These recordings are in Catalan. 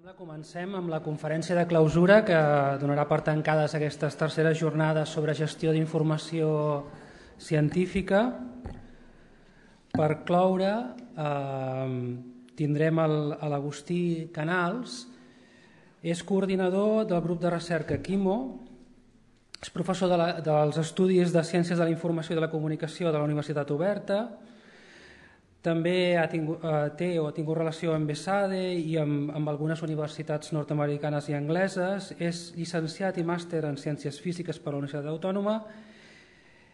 Comencem amb la conferència de clausura que donarà per tancades aquestes terceres jornades sobre gestió d'informació científica. Per cloure eh, tindrem l'Agustí Canals, és coordinador del grup de recerca Quimo, és professor de la, dels Estudis de Ciències de la Informació i de la Comunicació de la Universitat Oberta, també ha tingut, eh, té o ha tingut relació amb ESADE i amb, amb algunes universitats nord-americanes i angleses. És llicenciat i màster en Ciències Físiques per la Universitat Autònoma,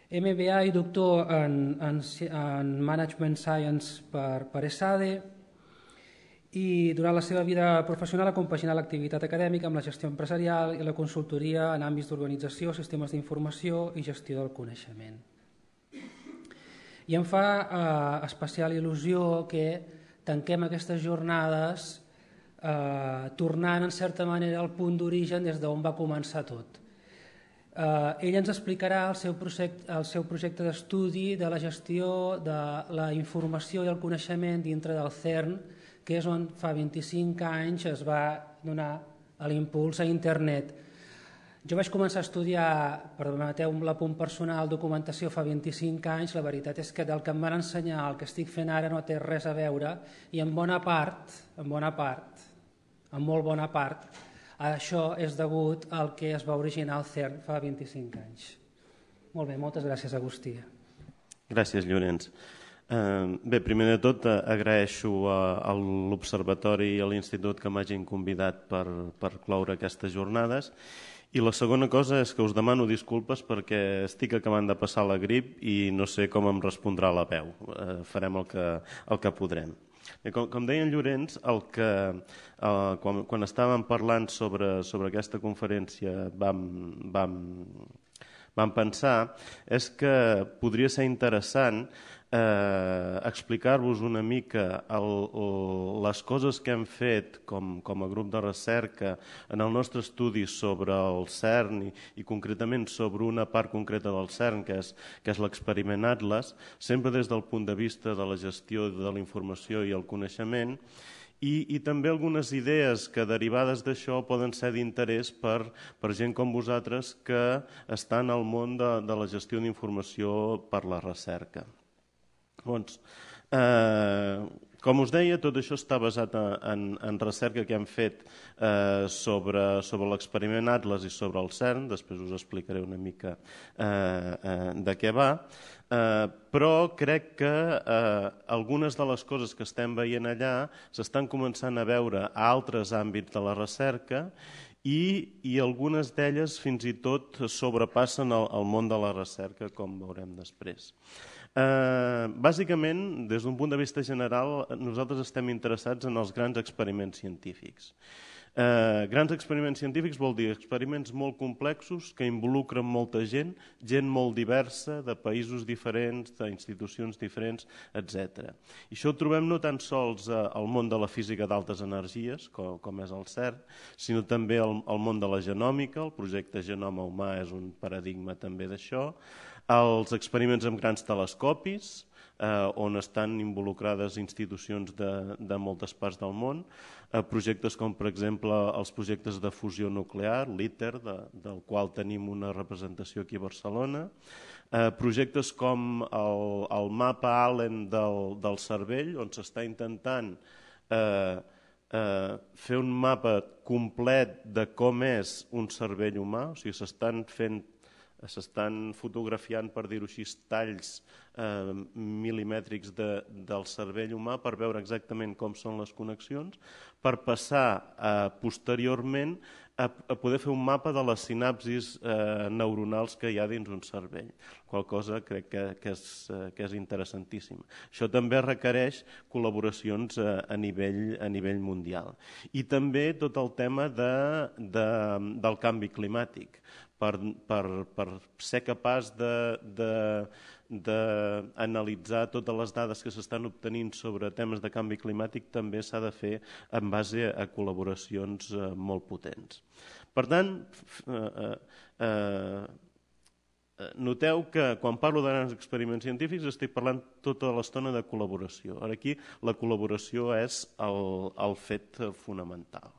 MBA i doctor en, en, en Management Science per, per ESADE e i durant la seva vida professional ha compaginat l'activitat acadèmica amb la gestió empresarial i la consultoria en àmbits d'organització, sistemes d'informació i gestió del coneixement. I em fa eh, especial il·lusió que tanquem aquestes jornades eh, tornant en certa manera al punt d'origen des d'on va començar tot. Eh, ell ens explicarà el seu projecte, el seu projecte d'estudi de la gestió de la informació i el coneixement dintre del CERN, que és on fa 25 anys es va donar l'impuls a internet jo vaig començar a estudiar, la l'apunt personal, documentació fa 25 anys. La veritat és que del que em van ensenyar, el que estic fent ara no té res a veure i en bona part, en bona part, en molt bona part, això és degut al que es va originar el CERN fa 25 anys. Molt bé, moltes gràcies, Agustí. Gràcies, Llorenç. Bé, primer de tot eh, agraeixo eh, a l'Observatori i a l'Institut que m'hagin convidat per, per cloure aquestes jornades i i la segona cosa és que us demano disculpes perquè estic acabant de passar la grip i no sé com em respondrà la veu. Eh, farem el que, el que podrem. Com, com deia en Llorenç, el que, eh, quan, quan estàvem parlant sobre, sobre aquesta conferència vam, vam vam pensar és que podria ser interessant eh, explicar-vos una mica el, el, les coses que hem fet com, com a grup de recerca en el nostre estudi sobre el CERN i, i concretament sobre una part concreta del CERN, que és, que és l'experiment Atlas, sempre des del punt de vista de la gestió de la informació i el coneixement, i, i també algunes idees que derivades d'això poden ser d'interès per, per gent com vosaltres que està en el món de, de la gestió d'informació per la recerca. Doncs, eh, com us deia, tot això està basat en, en recerca que hem fet eh, sobre, sobre l'experiment Atlas i sobre el CERN, després us explicaré una mica eh, eh, de què va, eh, però crec que eh, algunes de les coses que estem veient allà s'estan començant a veure a altres àmbits de la recerca i, i algunes d'elles fins i tot sobrepassen el, el món de la recerca, com veurem després. Eh, bàsicament, des d'un punt de vista general, nosaltres estem interessats en els grans experiments científics. Eh, grans experiments científics vol dir experiments molt complexos que involucren molta gent, gent molt diversa, de països diferents, d'institucions diferents, etc. I això ho trobem no tan sols eh, al món de la física d'altes energies, com, com és el CERN, sinó també al, al món de la genòmica, el projecte Genoma Humà és un paradigma també d'això, els experiments amb grans telescopis, eh, on estan involucrades institucions de, de moltes parts del món, eh, projectes com, per exemple, els projectes de fusió nuclear, l'ITER, de, del qual tenim una representació aquí a Barcelona, eh, projectes com el, el mapa Allen del, del cervell, on s'està intentant eh, eh, fer un mapa complet de com és un cervell humà, o sigui, s'estan fent s'estan fotografiant, per dir-ho així, talls eh, milimètrics de, del cervell humà per veure exactament com són les connexions, per passar eh, posteriorment a, a poder fer un mapa de les sinapsis eh, neuronals que hi ha dins un cervell, qual cosa crec que, que, és, eh, que és interessantíssima. Això també requereix col·laboracions a, eh, a, nivell, a nivell mundial. I també tot el tema de, de, del canvi climàtic per, per, per ser capaç d'analitzar totes les dades que s'estan obtenint sobre temes de canvi climàtic també s'ha de fer en base a col·laboracions eh, molt potents. Per tant, eh, eh, eh, noteu que quan parlo de grans experiments científics estic parlant tota l'estona de col·laboració. Ara aquí la col·laboració és el, el fet fonamental.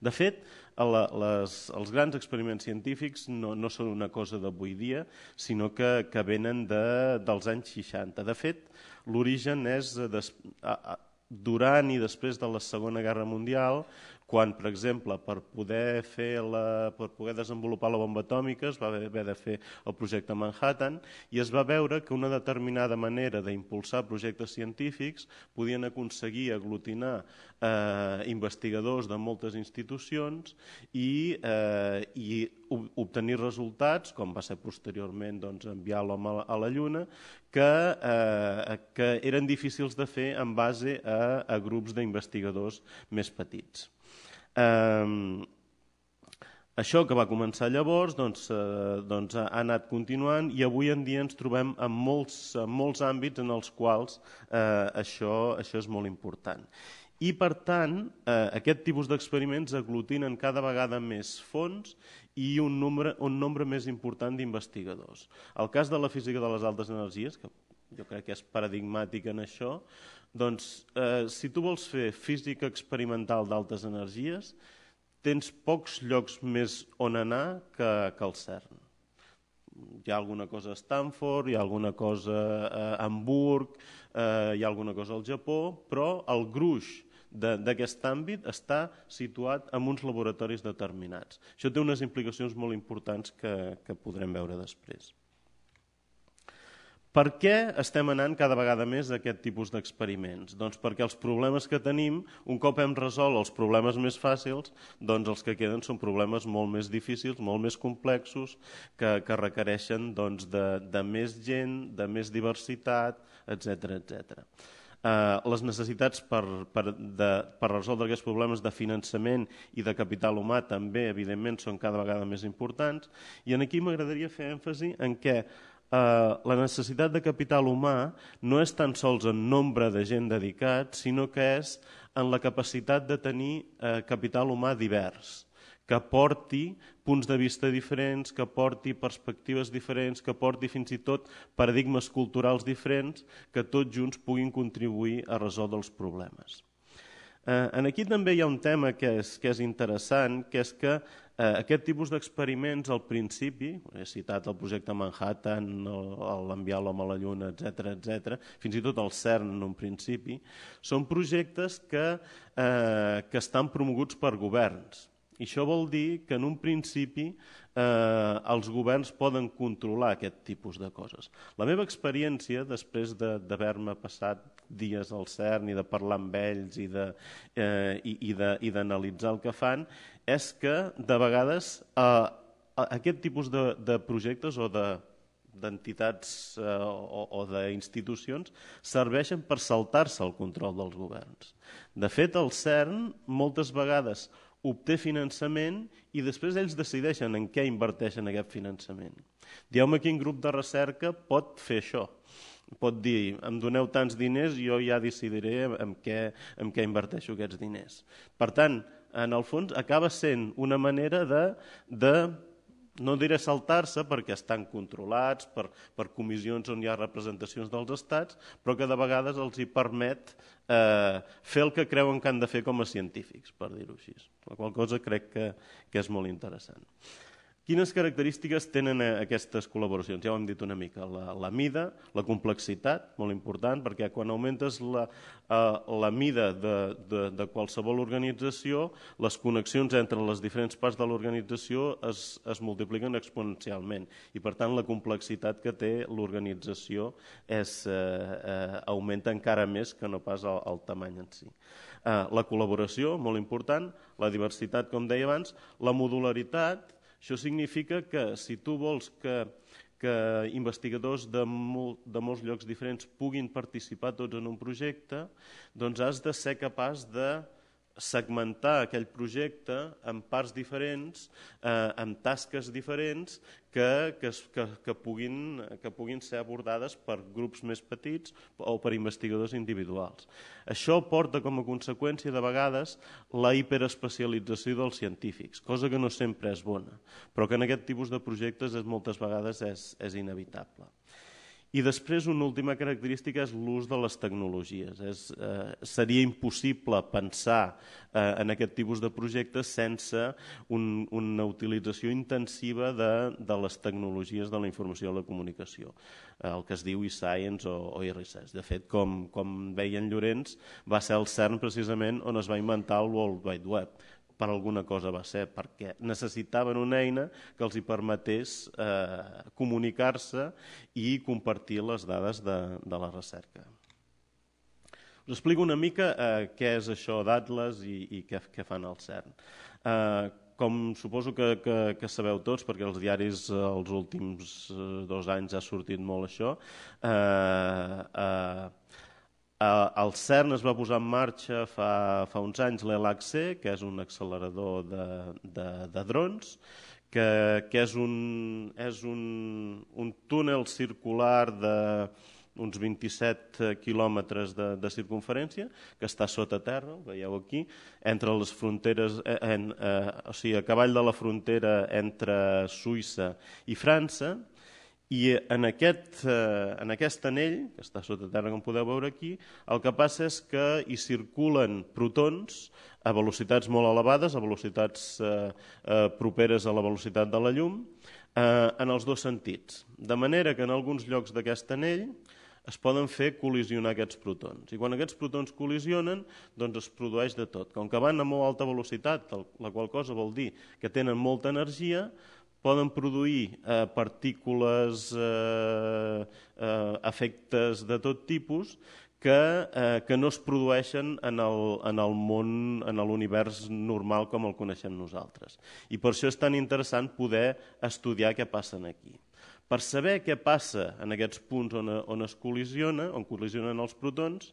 De fet, la, les, els grans experiments científics no, no són una cosa d'avui dia, sinó que, que venen de, dels anys 60. De fet, l'origen és a, a, durant i després de la Segona Guerra Mundial, quan, per exemple, per poder, fer la, per poder desenvolupar la bomba atòmica es va haver de fer el projecte Manhattan i es va veure que una determinada manera d'impulsar projectes científics podien aconseguir aglutinar eh, investigadors de moltes institucions i, eh, i obtenir resultats, com va ser posteriorment doncs, enviar l'home a la Lluna, que, eh, que eren difícils de fer en base a, a grups d'investigadors més petits. Eh, això que va començar llavors doncs, eh, doncs ha anat continuant i avui en dia ens trobem en molts, en molts àmbits en els quals eh, això, això és molt important. I per tant, eh, aquest tipus d'experiments aglutinen cada vegada més fons i un nombre, un nombre més important d'investigadors. El cas de la física de les altes energies, que jo crec que és paradigmàtic en això, doncs, eh, si tu vols fer física experimental d'altes energies, tens pocs llocs més on anar que, que el CERN. Hi ha alguna cosa a Stanford, hi ha alguna cosa a Hamburg, eh, hi ha alguna cosa al Japó, però el gruix d'aquest àmbit està situat en uns laboratoris determinats. Això té unes implicacions molt importants que, que podrem veure després. Per què estem anant cada vegada més a aquest tipus d'experiments? Doncs perquè els problemes que tenim, un cop hem resolt els problemes més fàcils, doncs els que queden són problemes molt més difícils, molt més complexos, que, que requereixen doncs, de, de més gent, de més diversitat, etc etc. Uh, les necessitats per, per, de, per resoldre aquests problemes de finançament i de capital humà també, evidentment, són cada vegada més importants. I en aquí m'agradaria fer èmfasi en què eh, la necessitat de capital humà no és tan sols en nombre de gent dedicat, sinó que és en la capacitat de tenir eh, capital humà divers que porti punts de vista diferents, que porti perspectives diferents, que porti fins i tot paradigmes culturals diferents que tots junts puguin contribuir a resoldre els problemes. Eh, en aquí també hi ha un tema que és, que és interessant, que és que eh, aquest tipus d'experiments al principi, he citat el projecte Manhattan, l'enviar l'home a la Lluna, etc etc, fins i tot el CERN en un principi, són projectes que, eh, que estan promoguts per governs. I això vol dir que en un principi eh, els governs poden controlar aquest tipus de coses. La meva experiència, després d'haver-me de, passat dies al CERN i de parlar amb ells i eh, d'analitzar eh, el que fan, és que de vegades eh, aquest tipus de, de projectes o de d'entitats eh, o, o d'institucions serveixen per saltar-se el control dels governs. De fet, el CERN moltes vegades obté finançament i després ells decideixen en què inverteixen aquest finançament. Dieu-me quin grup de recerca pot fer això. Pot dir, em doneu tants diners i jo ja decidiré en què, en què inverteixo aquests diners. Per tant, en el fons, acaba sent una manera de, de no diré saltar-se perquè estan controlats per, per comissions on hi ha representacions dels estats, però que de vegades els hi permet eh, fer el que creuen que han de fer com a científics, per dir-ho així. La qual cosa crec que, que és molt interessant. Quines característiques tenen eh, aquestes col·laboracions? Ja ho hem dit una mica, la, la mida, la complexitat, molt important, perquè quan augmentes la, uh, la mida de, de, de qualsevol organització, les connexions entre les diferents parts de l'organització es, es multipliquen exponencialment i, per tant, la complexitat que té l'organització uh, eh, augmenta encara més que no pas el, el tamany en si. Eh, la col·laboració, molt important, la diversitat, com deia abans, la modularitat, això significa que si tu vols que, que investigadors de, mol, de molts llocs diferents puguin participar tots en un projecte, doncs has de ser capaç de segmentar aquell projecte en parts diferents, eh, amb tasques diferents que, que, que, que, puguin, que puguin ser abordades per grups més petits o per investigadors individuals. Això porta com a conseqüència de vegades la hiperespecialització dels científics, cosa que no sempre és bona, però que en aquest tipus de projectes és, moltes vegades és, és inevitable. I després una última característica és l'ús de les tecnologies. És, eh, seria impossible pensar eh, en aquest tipus de projectes sense un, una utilització intensiva de, de les tecnologies de la informació i la comunicació, eh, el que es diu e-science o, o e-research. De fet, com, com veien Llorenç, va ser el CERN precisament on es va inventar el World Wide Web, per alguna cosa va ser, perquè necessitaven una eina que els hi permetés eh, comunicar-se i compartir les dades de, de la recerca. Us explico una mica eh, què és això d'Atlas i, i què, què fan al CERN. Eh, com suposo que, que, que sabeu tots, perquè els diaris eh, els últims eh, dos anys ha sortit molt això, eh, eh, Eh, el CERN es va posar en marxa fa, fa uns anys l'ELAC-C, que és un accelerador de, de, de drons, que, que és, un, és un, un túnel circular de uns 27 quilòmetres de, de circunferència, que està sota terra, el veieu aquí, entre les fronteres, eh, en, eh, o sigui, a cavall de la frontera entre Suïssa i França, i en aquest, eh, en aquest anell, que està sota terra com podeu veure aquí, el que passa és que hi circulen protons a velocitats molt elevades, a velocitats eh, eh, properes a la velocitat de la llum, eh, en els dos sentits. De manera que en alguns llocs d'aquest anell es poden fer col·lisionar aquests protons. I quan aquests protons col·lisionen, doncs es produeix de tot. Com que van a molt alta velocitat, la qual cosa vol dir que tenen molta energia, poden produir eh, partícules, eh, eh, efectes de tot tipus, que, eh, que no es produeixen en el, en el món, en l'univers normal com el coneixem nosaltres. I per això és tan interessant poder estudiar què passa aquí. Per saber què passa en aquests punts on, on es col·lisiona, on col·lisionen els protons,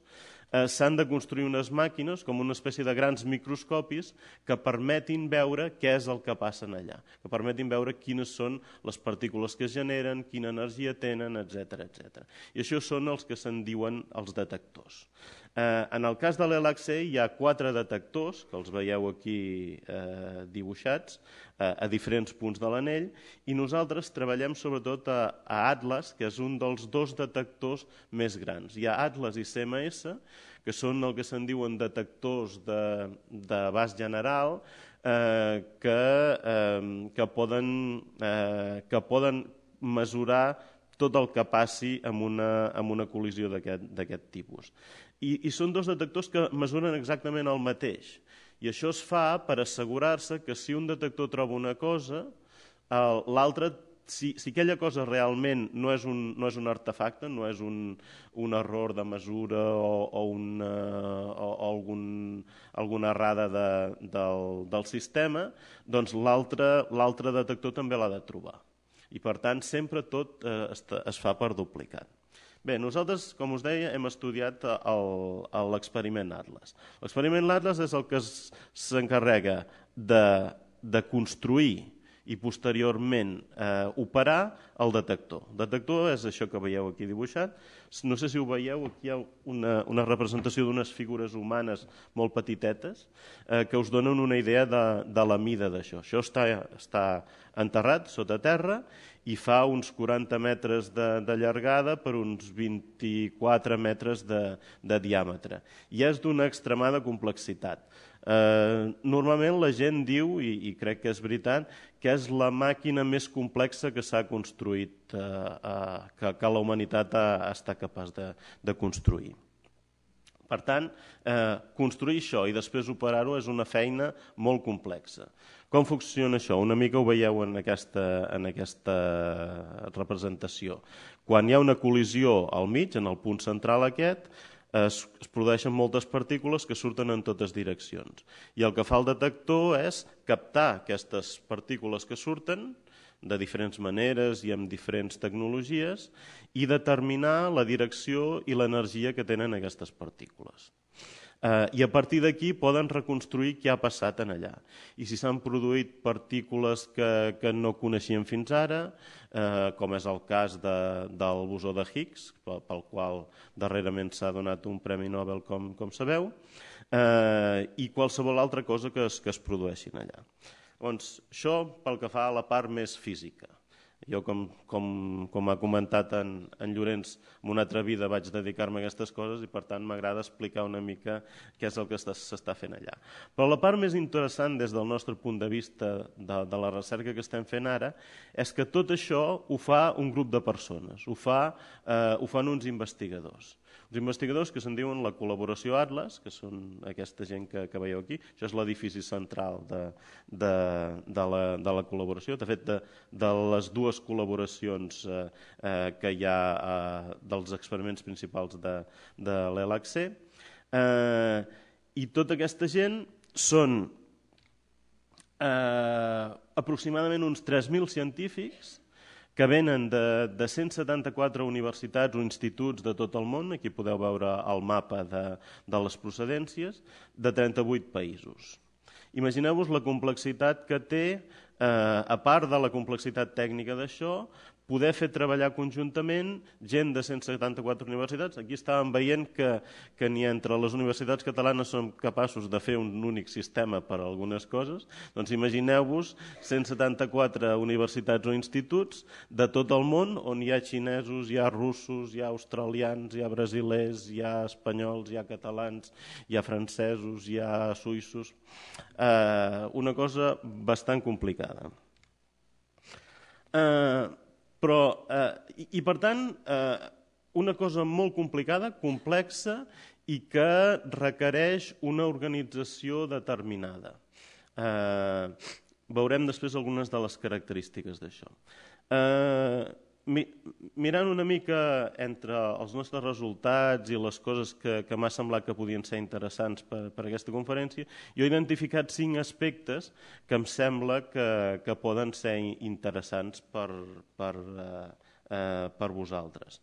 eh, s'han de construir unes màquines com una espècie de grans microscopis que permetin veure què és el que passa allà, que permetin veure quines són les partícules que es generen, quina energia tenen, etc etc. I això són els que se'n diuen els detectors. Eh, en el cas de l'LHC hi ha quatre detectors, que els veieu aquí eh, dibuixats, eh, a diferents punts de l'anell, i nosaltres treballem sobretot a, a Atlas, que és un dels dos detectors més grans. Hi ha Atlas i CMS, que són el que se'n diuen detectors de, de bas general, eh, que, eh, que, poden, eh, que poden mesurar tot el que passi amb una, amb una col·lisió d'aquest tipus i, i són dos detectors que mesuren exactament el mateix. I això es fa per assegurar-se que si un detector troba una cosa, l'altre, si, si aquella cosa realment no és un, no és un artefacte, no és un, un error de mesura o, o, una, eh, o, o algun, alguna errada de, del, del sistema, doncs l'altre detector també l'ha de trobar. I per tant, sempre tot eh, es, es fa per duplicat. Bé, nosaltres, com us deia, hem estudiat eh, l'experiment Atlas. L'experiment Atlas és el que s'encarrega de, de construir i posteriorment eh, operar el detector. El detector és això que veieu aquí dibuixat. No sé si ho veieu, aquí hi ha una, una representació d'unes figures humanes molt petitetes eh, que us donen una idea de, de la mida d'això. Això està, està enterrat sota terra i fa uns 40 metres de, de llargada per uns 24 metres de, de diàmetre. I és d'una extremada complexitat. Eh, normalment la gent diu, i, i crec que és veritat, que és la màquina més complexa que s'ha construït, eh, eh, que, que la humanitat ha, està capaç de, de construir. Per tant, eh, construir això i després operar-ho és una feina molt complexa. Com funciona això? Una mica ho veieu en aquesta, en aquesta representació. Quan hi ha una col·lisió al mig, en el punt central aquest, es, es produeixen moltes partícules que surten en totes direccions. I el que fa el detector és captar aquestes partícules que surten de diferents maneres i amb diferents tecnologies i determinar la direcció i l'energia que tenen aquestes partícules eh, i a partir d'aquí poden reconstruir què ha passat en allà. I si s'han produït partícules que, que no coneixíem fins ara, eh, com és el cas de, del bosó de Higgs, pel, pel qual darrerament s'ha donat un Premi Nobel, com, com sabeu, eh, i qualsevol altra cosa que es, que es produeixin allà. Doncs això pel que fa a la part més física. Jo, com, com, com ha comentat en, en Llorenç, en una altra vida vaig dedicar-me a aquestes coses i, per tant, m'agrada explicar una mica què és el que s'està fent allà. Però la part més interessant des del nostre punt de vista de, de la recerca que estem fent ara és que tot això ho fa un grup de persones, ho, fa, eh, ho fan uns investigadors els investigadors que se'n diuen la col·laboració Atlas, que són aquesta gent que, que veieu aquí, això és l'edifici central de, de, de, la, de la col·laboració, de fet de, de les dues col·laboracions eh, eh, que hi ha eh, dels experiments principals de, de l'LHC, eh, i tota aquesta gent són eh, aproximadament uns 3.000 científics que venen de, de 174 universitats o instituts de tot el món, aquí podeu veure el mapa de, de les procedències, de 38 països. Imagineu-vos la complexitat que té, eh, a part de la complexitat tècnica d'això, poder fer treballar conjuntament gent de 174 universitats. Aquí estàvem veient que, que ni entre les universitats catalanes som capaços de fer un únic sistema per a algunes coses. Doncs imagineu-vos 174 universitats o instituts de tot el món on hi ha xinesos, hi ha russos, hi ha australians, hi ha brasilers, hi ha espanyols, hi ha catalans, hi ha francesos, hi ha suïssos. Eh, una cosa bastant complicada. Eh, però, eh, i, i per tant, eh, una cosa molt complicada, complexa i que requereix una organització determinada. Eh, veurem després algunes de les característiques d'això. Eh, mirant una mica entre els nostres resultats i les coses que, que m'ha semblat que podien ser interessants per, per aquesta conferència, jo he identificat cinc aspectes que em sembla que, que poden ser interessants per, per, eh, eh, per vosaltres.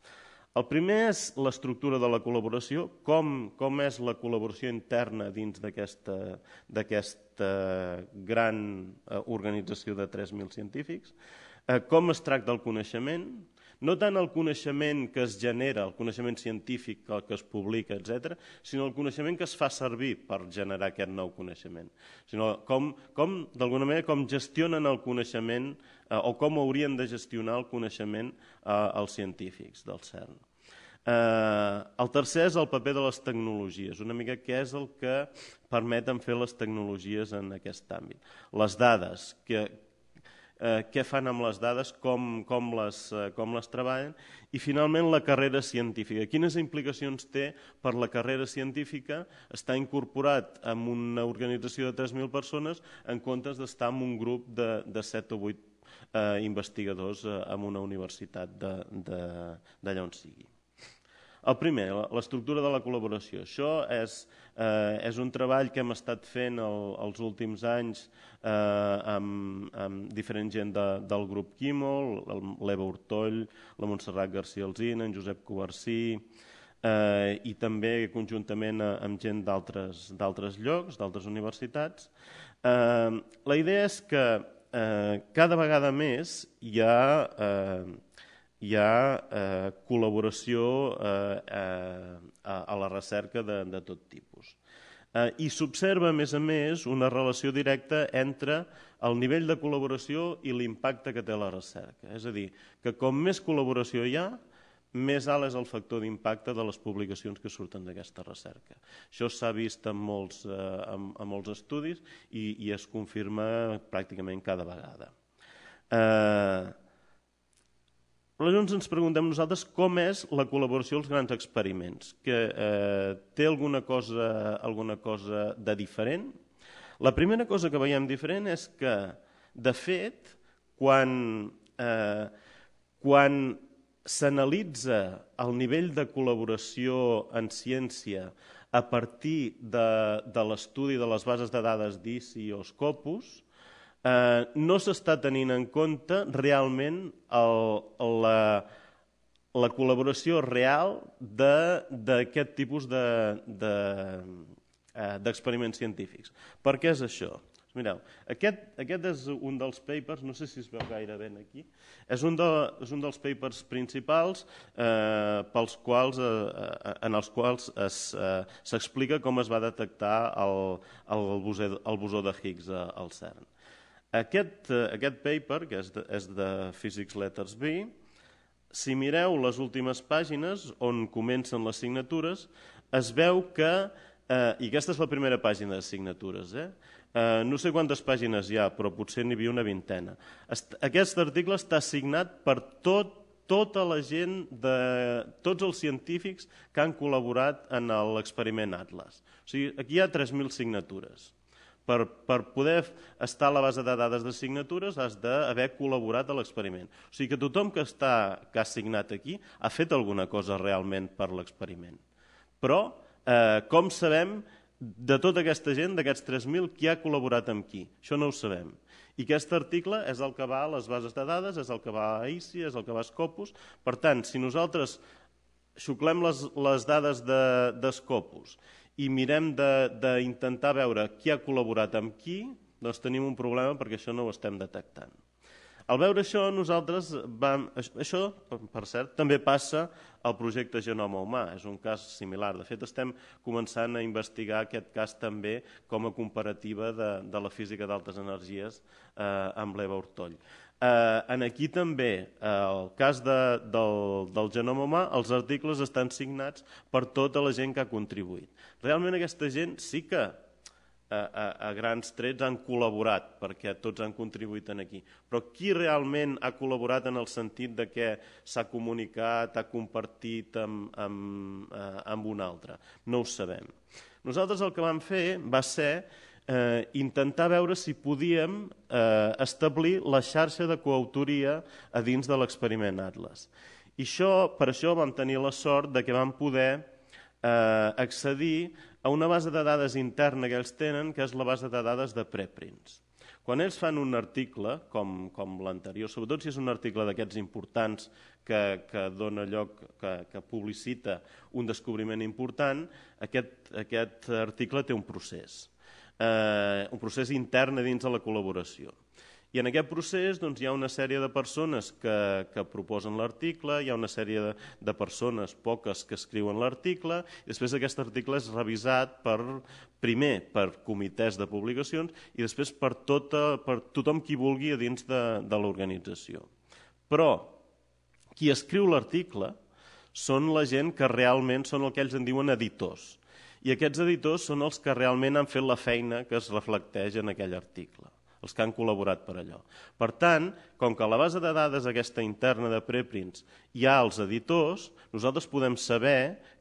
El primer és l'estructura de la col·laboració, com, com és la col·laboració interna dins d'aquesta gran eh, organització de 3.000 científics eh, com es tracta el coneixement, no tant el coneixement que es genera, el coneixement científic el que es publica, etc., sinó el coneixement que es fa servir per generar aquest nou coneixement. Sinó com, com d'alguna manera, com gestionen el coneixement eh, o com haurien de gestionar el coneixement eh, els científics del CERN. Eh, el tercer és el paper de les tecnologies, una mica què és el que permeten fer les tecnologies en aquest àmbit. Les dades, que, Eh, què fan amb les dades, com, com, les, eh, com les treballen, i finalment la carrera científica. Quines implicacions té per la carrera científica estar incorporat en una organització de 3.000 persones en comptes d'estar en un grup de, de 7 o 8 eh, investigadors eh, en una universitat d'allà on sigui. El primer, l'estructura de la col·laboració. Això és, eh, és un treball que hem estat fent el, els últims anys eh, amb, amb diferent gent de, del grup Químol, l'Eva Hurtoll, la Montserrat García Alzina, en Josep Covarsí, eh, i també conjuntament eh, amb gent d'altres llocs, d'altres universitats. Eh, la idea és que eh, cada vegada més hi ha eh, hi ha eh, col·laboració eh, eh, a, la recerca de, de tot tipus. Eh, I s'observa, a més a més, una relació directa entre el nivell de col·laboració i l'impacte que té la recerca. És a dir, que com més col·laboració hi ha, més alt és el factor d'impacte de les publicacions que surten d'aquesta recerca. Això s'ha vist en molts, eh, en, en molts estudis i, i es confirma pràcticament cada vegada. Eh, Aleshores ens preguntem nosaltres com és la col·laboració als grans experiments, que eh, té alguna cosa, alguna cosa de diferent. La primera cosa que veiem diferent és que, de fet, quan, eh, quan s'analitza el nivell de col·laboració en ciència a partir de, de l'estudi de les bases de dades d'ICI o Scopus, eh, no s'està tenint en compte realment el, la, la col·laboració real d'aquest de, tipus d'experiments de, de, eh, científics. Per què és això? Mireu, aquest, aquest és un dels papers, no sé si es veu gaire ben aquí, és un, de, és un dels papers principals eh, pels quals, eh, eh en els quals s'explica es, eh, com es va detectar el, el, bosó, el bosó de Higgs eh, al CERN. Eh, aquest, eh, aquest paper, que és de, és de Physics Letters B, si mireu les últimes pàgines on comencen les signatures, es veu que, eh, i aquesta és la primera pàgina de signatures, eh? Eh, no sé quantes pàgines hi ha, però potser n'hi havia una vintena. Est aquest article està signat per tot, tota la gent, de tots els científics que han col·laborat en l'experiment Atlas. O sigui, aquí hi ha 3.000 signatures. Per, per poder estar a la base de dades de signatures has d'haver col·laborat a l'experiment. O sigui que tothom que, està, que ha signat aquí ha fet alguna cosa realment per l'experiment. Però eh, com sabem de tota aquesta gent, d'aquests 3.000, qui ha col·laborat amb qui? Això no ho sabem. I aquest article és el que va a les bases de dades, és el que va a ICI, és el que va a Scopus. Per tant, si nosaltres xuclem les, les dades de, de i mirem d'intentar veure qui ha col·laborat amb qui, doncs tenim un problema perquè això no ho estem detectant. Al veure això, nosaltres vam... Això, per cert, també passa al projecte Genoma Humà, és un cas similar. De fet, estem començant a investigar aquest cas també com a comparativa de, de la física d'altes energies eh, amb l'Eva Hortoll. Eh, en aquí també, eh, el cas de, del, del genoma humà, els articles estan signats per tota la gent que ha contribuït. Realment aquesta gent sí que a, eh, a, a grans trets han col·laborat, perquè tots han contribuït en aquí. Però qui realment ha col·laborat en el sentit de que s'ha comunicat, ha compartit amb, amb, eh, amb un altre? No ho sabem. Nosaltres el que vam fer va ser eh, intentar veure si podíem eh, establir la xarxa de coautoria a dins de l'experiment Atlas. I això, per això vam tenir la sort de que vam poder eh, accedir a una base de dades interna que ells tenen, que és la base de dades de preprints. Quan ells fan un article, com, com l'anterior, sobretot si és un article d'aquests importants que, que dona lloc, que, que publicita un descobriment important, aquest, aquest article té un procés eh, un procés intern dins de la col·laboració. I en aquest procés doncs, hi ha una sèrie de persones que, que proposen l'article, hi ha una sèrie de, de persones, poques, que escriuen l'article, i després aquest article és revisat per, primer per comitès de publicacions i després per, tota, per tothom qui vulgui a dins de, de l'organització. Però qui escriu l'article són la gent que realment són el que ells en diuen editors i aquests editors són els que realment han fet la feina que es reflecteix en aquell article, els que han col·laborat per allò. Per tant, com que a la base de dades aquesta interna de preprints hi ha els editors, nosaltres podem saber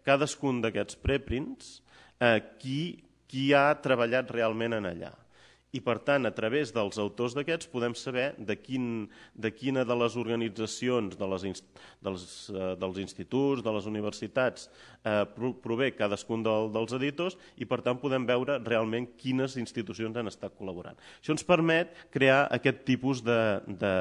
cadascun d'aquests preprints eh, qui, qui ha treballat realment en allà i per tant a través dels autors d'aquests podem saber de, quin, de quina de les organitzacions, de les, dels, eh, dels instituts, de les universitats eh, prové cadascun del, dels editors i per tant podem veure realment quines institucions han estat col·laborant. Això ens permet crear aquest tipus de, de,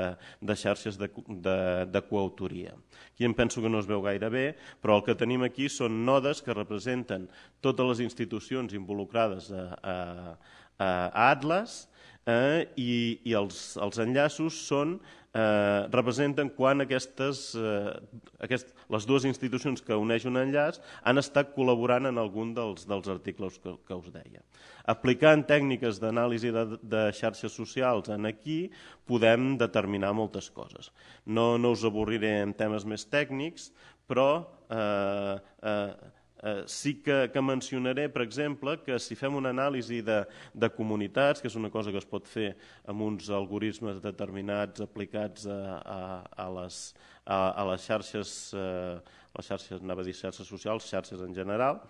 de xarxes de, de, de coautoria. Aquí em penso que no es veu gaire bé, però el que tenim aquí són nodes que representen totes les institucions involucrades a, a, a Atlas eh, i, i els, els enllaços són eh, representen quan aquestes, eh, aquest, les dues institucions que uneix un enllaç han estat col·laborant en algun dels, dels articles que, que us deia. Aplicant tècniques d'anàlisi de, de xarxes socials en aquí podem determinar moltes coses. No, no us avorriré en temes més tècnics, però eh, eh, Eh, sí que, que mencionaré, per exemple, que si fem una anàlisi de, de comunitats, que és una cosa que es pot fer amb uns algoritmes determinats aplicats a, a, a, les, a, a les xarxes, eh, les xarxes, anava a dir xarxes socials, xarxes en general,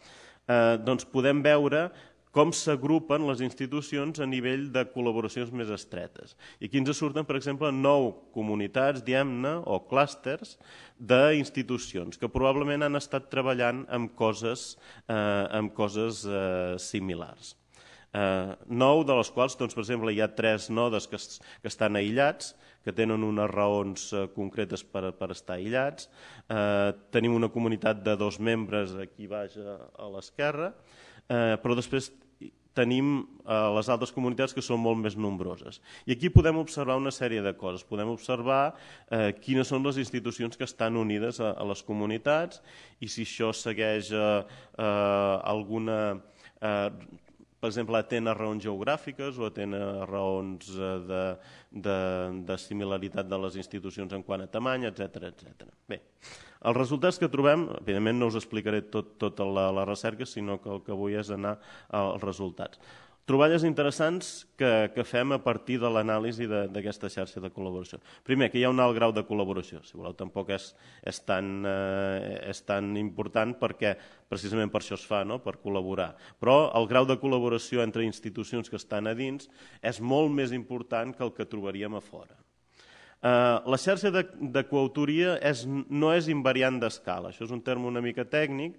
eh, doncs podem veure com s'agrupen les institucions a nivell de col·laboracions més estretes. I aquí ens surten, per exemple, nou comunitats, diem-ne, o clústers d'institucions que probablement han estat treballant amb coses, eh, amb coses eh, similars. Eh, nou de les quals, doncs, per exemple, hi ha tres nodes que, que estan aïllats, que tenen unes raons eh, concretes per, per estar aïllats. Eh, tenim una comunitat de dos membres aquí baix a, a l'esquerra, eh, però després tenim eh, les altres comunitats que són molt més nombroses. I aquí podem observar una sèrie de coses. Podem observar eh, quines són les institucions que estan unides a, a les comunitats i si això segueix eh, eh, alguna eh, per exemple, atén a raons geogràfiques o atén a raons eh, de, de, de similaritat de les institucions en quant a tamany, etc etc. Bé, els resultats que trobem, evidentment no us explicaré tot, tota la, la recerca, sinó que el que vull és anar als resultats troballes interessants que, que fem a partir de l'anàlisi d'aquesta xarxa de col·laboració. Primer, que hi ha un alt grau de col·laboració, si voleu, tampoc és, és, tan, eh, és tan important perquè precisament per això es fa, no? per col·laborar. Però el grau de col·laboració entre institucions que estan a dins és molt més important que el que trobaríem a fora. Uh, la xarxa de, de coautoria és, no és invariant d'escala, això és un terme una mica tècnic,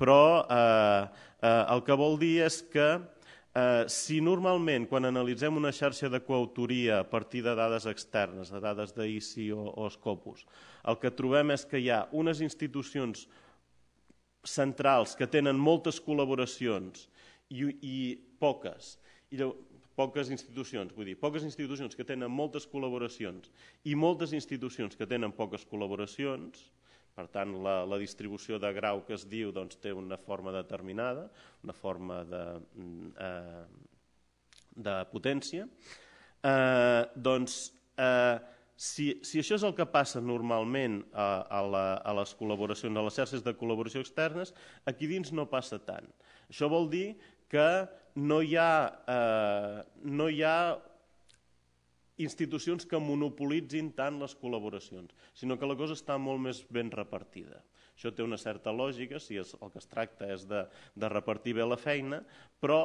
però eh, uh, eh, uh, el que vol dir és que Eh, si normalment, quan analitzem una xarxa de coautoria a partir de dades externes, de dades d'ICI o, o Scopus, el que trobem és que hi ha unes institucions centrals que tenen moltes col·laboracions i, i poques, i poques institucions, vull dir, poques institucions que tenen moltes col·laboracions i moltes institucions que tenen poques col·laboracions, per tant, la, la distribució de grau que es diu doncs, té una forma determinada, una forma de, mm, eh, de potència. Eh, doncs, eh, si, si això és el que passa normalment a, eh, a, la, a les col·laboracions, a les xarxes de col·laboració externes, aquí dins no passa tant. Això vol dir que no hi ha, eh, no hi ha institucions que monopolitzin tant les col·laboracions, sinó que la cosa està molt més ben repartida. Això té una certa lògica, si és, el que es tracta és de, de repartir bé la feina, però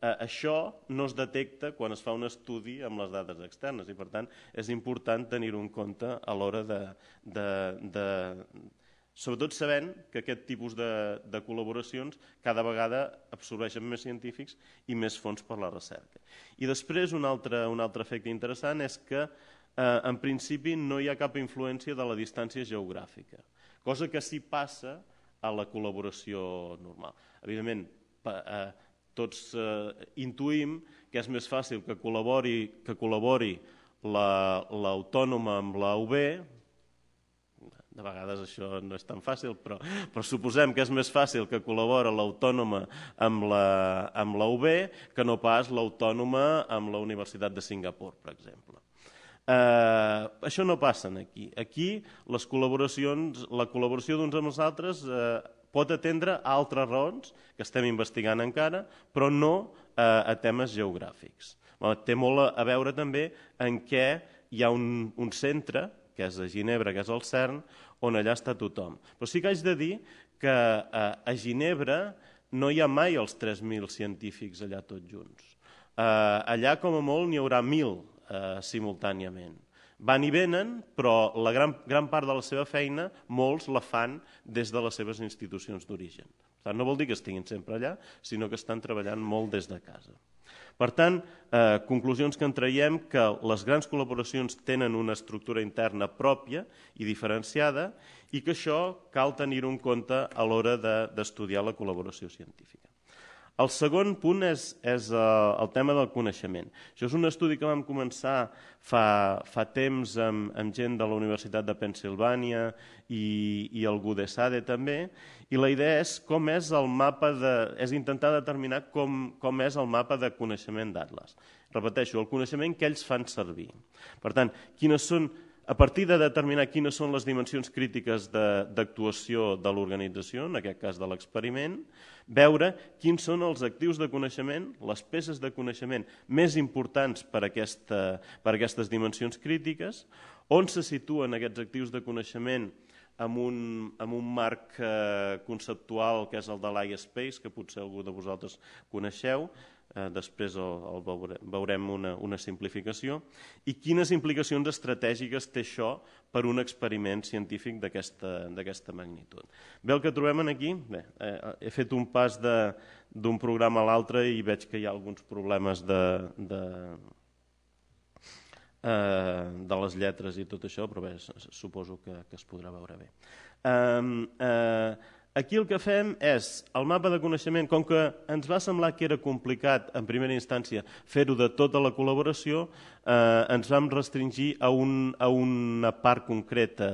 eh, això no es detecta quan es fa un estudi amb les dades externes i per tant és important tenir-ho en compte a l'hora de, de, de, Sobretot sabent que aquest tipus de, de col·laboracions cada vegada absorbeixen més científics i més fons per la recerca. I després un altre, un altre efecte interessant és que eh, en principi no hi ha cap influència de la distància geogràfica, cosa que sí passa a la col·laboració normal. Evidentment, pa, eh, tots eh, intuïm que és més fàcil que col·labori, que col·labori l'autònoma la, amb la UB, de vegades això no és tan fàcil, però, però suposem que és més fàcil que col·labora l'autònoma amb la, amb la UB que no pas l'autònoma amb la Universitat de Singapur, per exemple. Eh, això no passa aquí. Aquí les col·laboracions, la col·laboració d'uns amb els altres eh, pot atendre a altres raons que estem investigant encara, però no eh, a temes geogràfics. Té molt a veure també en què hi ha un, un centre que és a Ginebra, que és el CERN, on allà està tothom. Però sí que haig de dir que eh, a Ginebra no hi ha mai els 3.000 científics allà tots junts. Eh, allà, com a molt, n'hi haurà 1.000 eh, simultàniament. Van i venen, però la gran, gran part de la seva feina, molts la fan des de les seves institucions d'origen. No vol dir que estiguin sempre allà, sinó que estan treballant molt des de casa. Per tant, eh, conclusions que en traiem que les grans col·laboracions tenen una estructura interna pròpia i diferenciada i que això cal tenir-ho en compte a l'hora d'estudiar de, la col·laboració científica. El segon punt és, és eh, el tema del coneixement. Això és un estudi que vam començar fa, fa temps amb, amb gent de la Universitat de Pensilvània i, i el Gudesade també, i la idea és com és el mapa de, és intentar determinar com, com és el mapa de coneixement d'Atlas. Repeteixo, el coneixement que ells fan servir. Per tant, quines són a partir de determinar quines són les dimensions crítiques d'actuació de, de l'organització, en aquest cas de l'experiment, veure quins són els actius de coneixement, les peces de coneixement més importants per, aquesta, per aquestes dimensions crítiques, on se situen aquests actius de coneixement amb un, amb un marc eh, conceptual que és el de l'I-Space, que potser algú de vosaltres coneixeu, eh, després el, el veurem una, una simplificació, i quines implicacions estratègiques té això per un experiment científic d'aquesta magnitud. Bé, el que trobem aquí, bé, eh, he fet un pas d'un programa a l'altre i veig que hi ha alguns problemes de, de, eh, de les lletres i tot això, però bé, suposo que, que es podrà veure bé. Eh, eh, Aquí el que fem és, el mapa de coneixement, com que ens va semblar que era complicat en primera instància fer-ho de tota la col·laboració, eh, ens vam restringir a, un, a una part concreta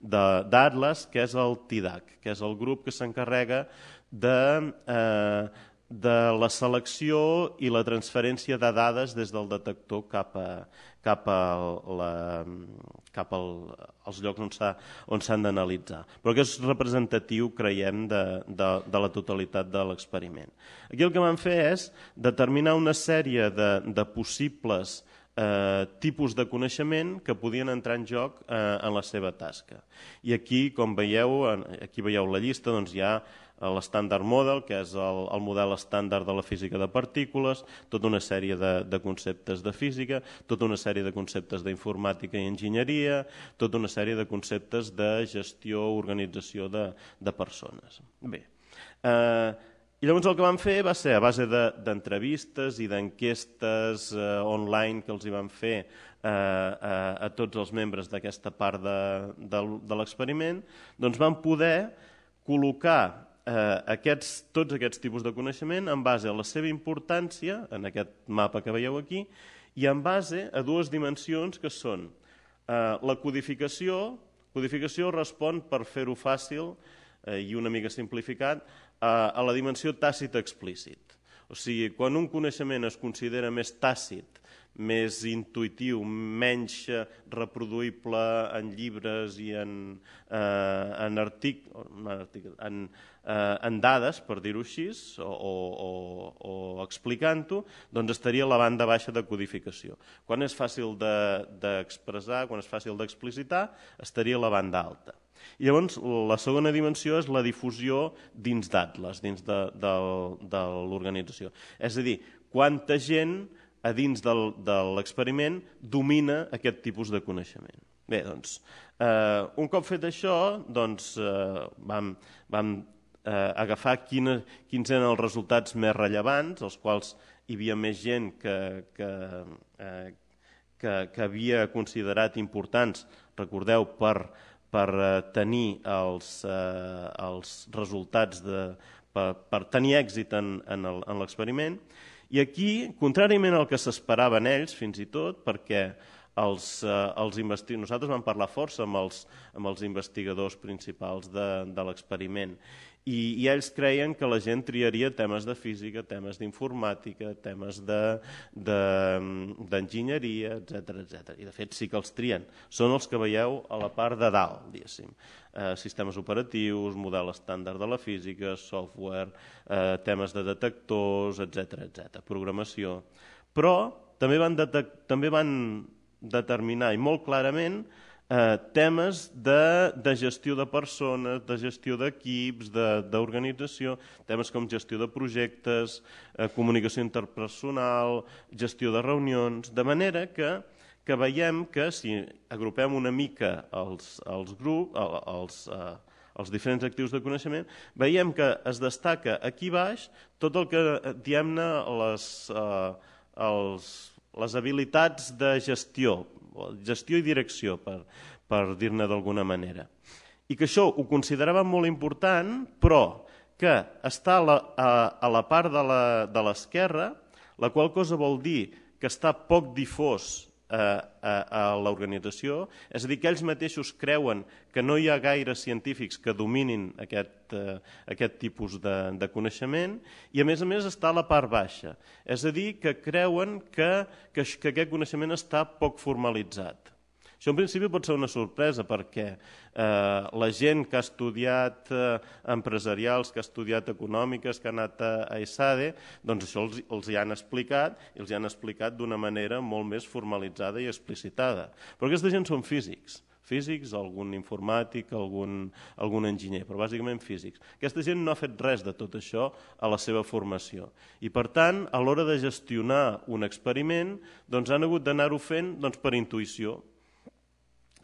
d'Atlas, que és el TIDAC, que és el grup que s'encarrega de, eh, de la selecció i la transferència de dades des del detector cap a, cap, a la, cap al, als llocs on s'han d'analitzar. Però que és representatiu, creiem, de, de, de la totalitat de l'experiment. Aquí el que vam fer és determinar una sèrie de, de possibles eh, tipus de coneixement que podien entrar en joc eh, en la seva tasca. I aquí, com veieu, aquí veieu la llista, doncs hi ha Eh, l'estàndard model, que és el, el model estàndard de la física de partícules, tota una sèrie de, de conceptes de física, tota una sèrie de conceptes d'informàtica i enginyeria, tota una sèrie de conceptes de gestió, o organització de, de persones. Bé, eh, i llavors el que van fer va ser, a base d'entrevistes de, i d'enquestes eh, online que els hi van fer eh, a, eh, a tots els membres d'aquesta part de, de, de l'experiment, doncs van poder col·locar eh, aquests, tots aquests tipus de coneixement en base a la seva importància, en aquest mapa que veieu aquí, i en base a dues dimensions que són eh, la codificació, codificació respon per fer-ho fàcil eh, i una mica simplificat eh, a la dimensió tàcita explícit. O sigui, quan un coneixement es considera més tàcit, més intuïtiu, menys eh, reproduïble en llibres i en, eh, en, artic, en, en, eh, en dades, per dir-ho així, o, o, o, o explicant-ho, doncs estaria la banda baixa de codificació. Quan és fàcil d'expressar, de, quan és fàcil d'explicitar, estaria la banda alta. I llavors la segona dimensió és la difusió dins d'Atlas, dins de, de, de l'organització. És a dir, quanta gent a dins del, de l'experiment domina aquest tipus de coneixement. Bé, doncs, eh, un cop fet això, doncs, eh, vam, vam eh, agafar quina, quins eren els resultats més rellevants, els quals hi havia més gent que, que, eh, que, que havia considerat importants, recordeu, per, per eh, tenir els, eh, els resultats, de, per, per tenir èxit en, en l'experiment. I aquí, contràriament al que s'esperaven ells, fins i tot, perquè els, eh, els investigadors, nosaltres vam parlar força amb els, amb els investigadors principals de, de l'experiment i, I ells creien que la gent triaria temes de física, temes d'informàtica, temes d'enginyeria, de, de etc etc. I de fet sí que els trien. Són els que veieu a la part de dalt, diguéssim. Eh, sistemes operatius, model estàndard de la física, software, eh, temes de detectors, etc etc. programació. Però també van, també van determinar i molt clarament eh, temes de, de gestió de persones, de gestió d'equips, d'organització, temes com gestió de projectes, eh, comunicació interpersonal, gestió de reunions, de manera que, que veiem que si agrupem una mica els, els grups, els, eh, els diferents actius de coneixement, veiem que es destaca aquí baix tot el que eh, diem-ne les, eh, els, les habilitats de gestió, gestió i direcció, per, per dir-ne d'alguna manera. I que això ho considerava molt important, però que està a la, a, a la part de l'esquerra, la, de la qual cosa vol dir que està poc difós a, a, l'organització. És a dir, que ells mateixos creuen que no hi ha gaire científics que dominin aquest, eh, aquest tipus de, de coneixement i, a més a més, està a la part baixa. És a dir, que creuen que, que, que aquest coneixement està poc formalitzat. Això en principi pot ser una sorpresa perquè eh, la gent que ha estudiat eh, empresarials, que ha estudiat econòmiques, que ha anat a, a ESADE, e, doncs això els, els hi han explicat i els hi han explicat d'una manera molt més formalitzada i explicitada. Però aquesta gent són físics físics, algun informàtic, algun, algun enginyer, però bàsicament físics. Aquesta gent no ha fet res de tot això a la seva formació. I per tant, a l'hora de gestionar un experiment, doncs han hagut d'anar-ho fent doncs, per intuïció,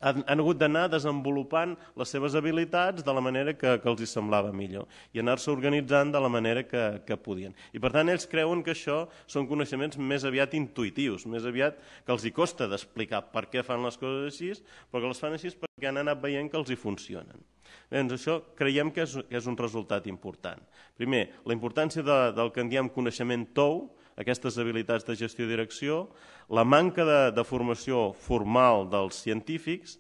han, han hagut d'anar desenvolupant les seves habilitats de la manera que, que els hi semblava millor i anar-se organitzant de la manera que, que podien. I per tant ells creuen que això són coneixements més aviat intuitius, més aviat que els hi costa d'explicar per què fan les coses així, però que les fan així perquè han anat veient que els hi funcionen. Bé, doncs això creiem que és, que és un resultat important. Primer, la importància de, del que en diem coneixement tou, aquestes habilitats de gestió i direcció, la manca de, de formació formal dels científics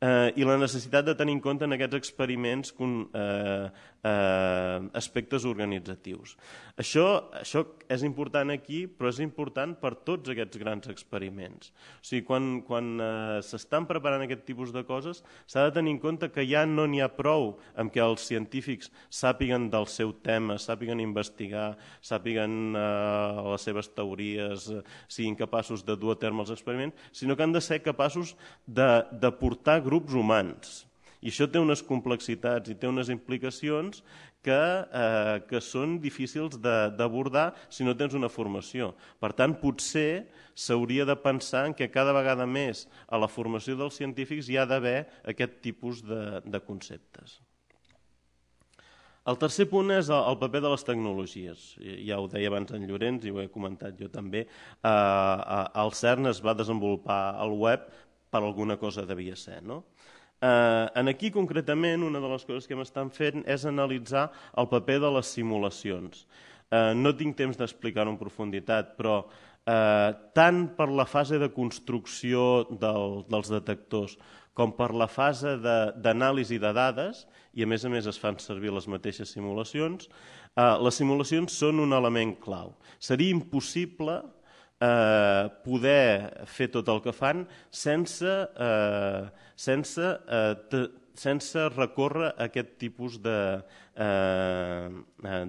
eh, i la necessitat de tenir en compte en aquests experiments con, eh, eh, aspectes organitzatius. Això, això és important aquí, però és important per tots aquests grans experiments. O sigui, quan quan eh, s'estan preparant aquest tipus de coses, s'ha de tenir en compte que ja no n'hi ha prou amb que els científics sàpiguen del seu tema, sàpiguen investigar, sàpiguen eh, les seves teories, eh, siguin capaços de dur a terme els experiments, sinó que han de ser capaços de, de portar grups humans i això té unes complexitats i té unes implicacions que, eh, que són difícils d'abordar si no tens una formació. Per tant, potser s'hauria de pensar en que cada vegada més a la formació dels científics hi ha d'haver aquest tipus de, de conceptes. El tercer punt és el paper de les tecnologies. Ja ho deia abans en Llorenç i ho he comentat jo també. Eh, eh, el CERN es va desenvolupar al web per alguna cosa devia ser, no? Eh, en aquí, concretament, una de les coses que hem estat fent és analitzar el paper de les simulacions. Eh, no tinc temps d'explicar-ho en profunditat, però eh, tant per la fase de construcció del, dels detectors com per la fase d'anàlisi de, de dades, i a més a més es fan servir les mateixes simulacions, eh, les simulacions són un element clau. Seria impossible eh, poder fer tot el que fan sense, eh, sense, eh, sense recórrer a aquest tipus de, eh, eh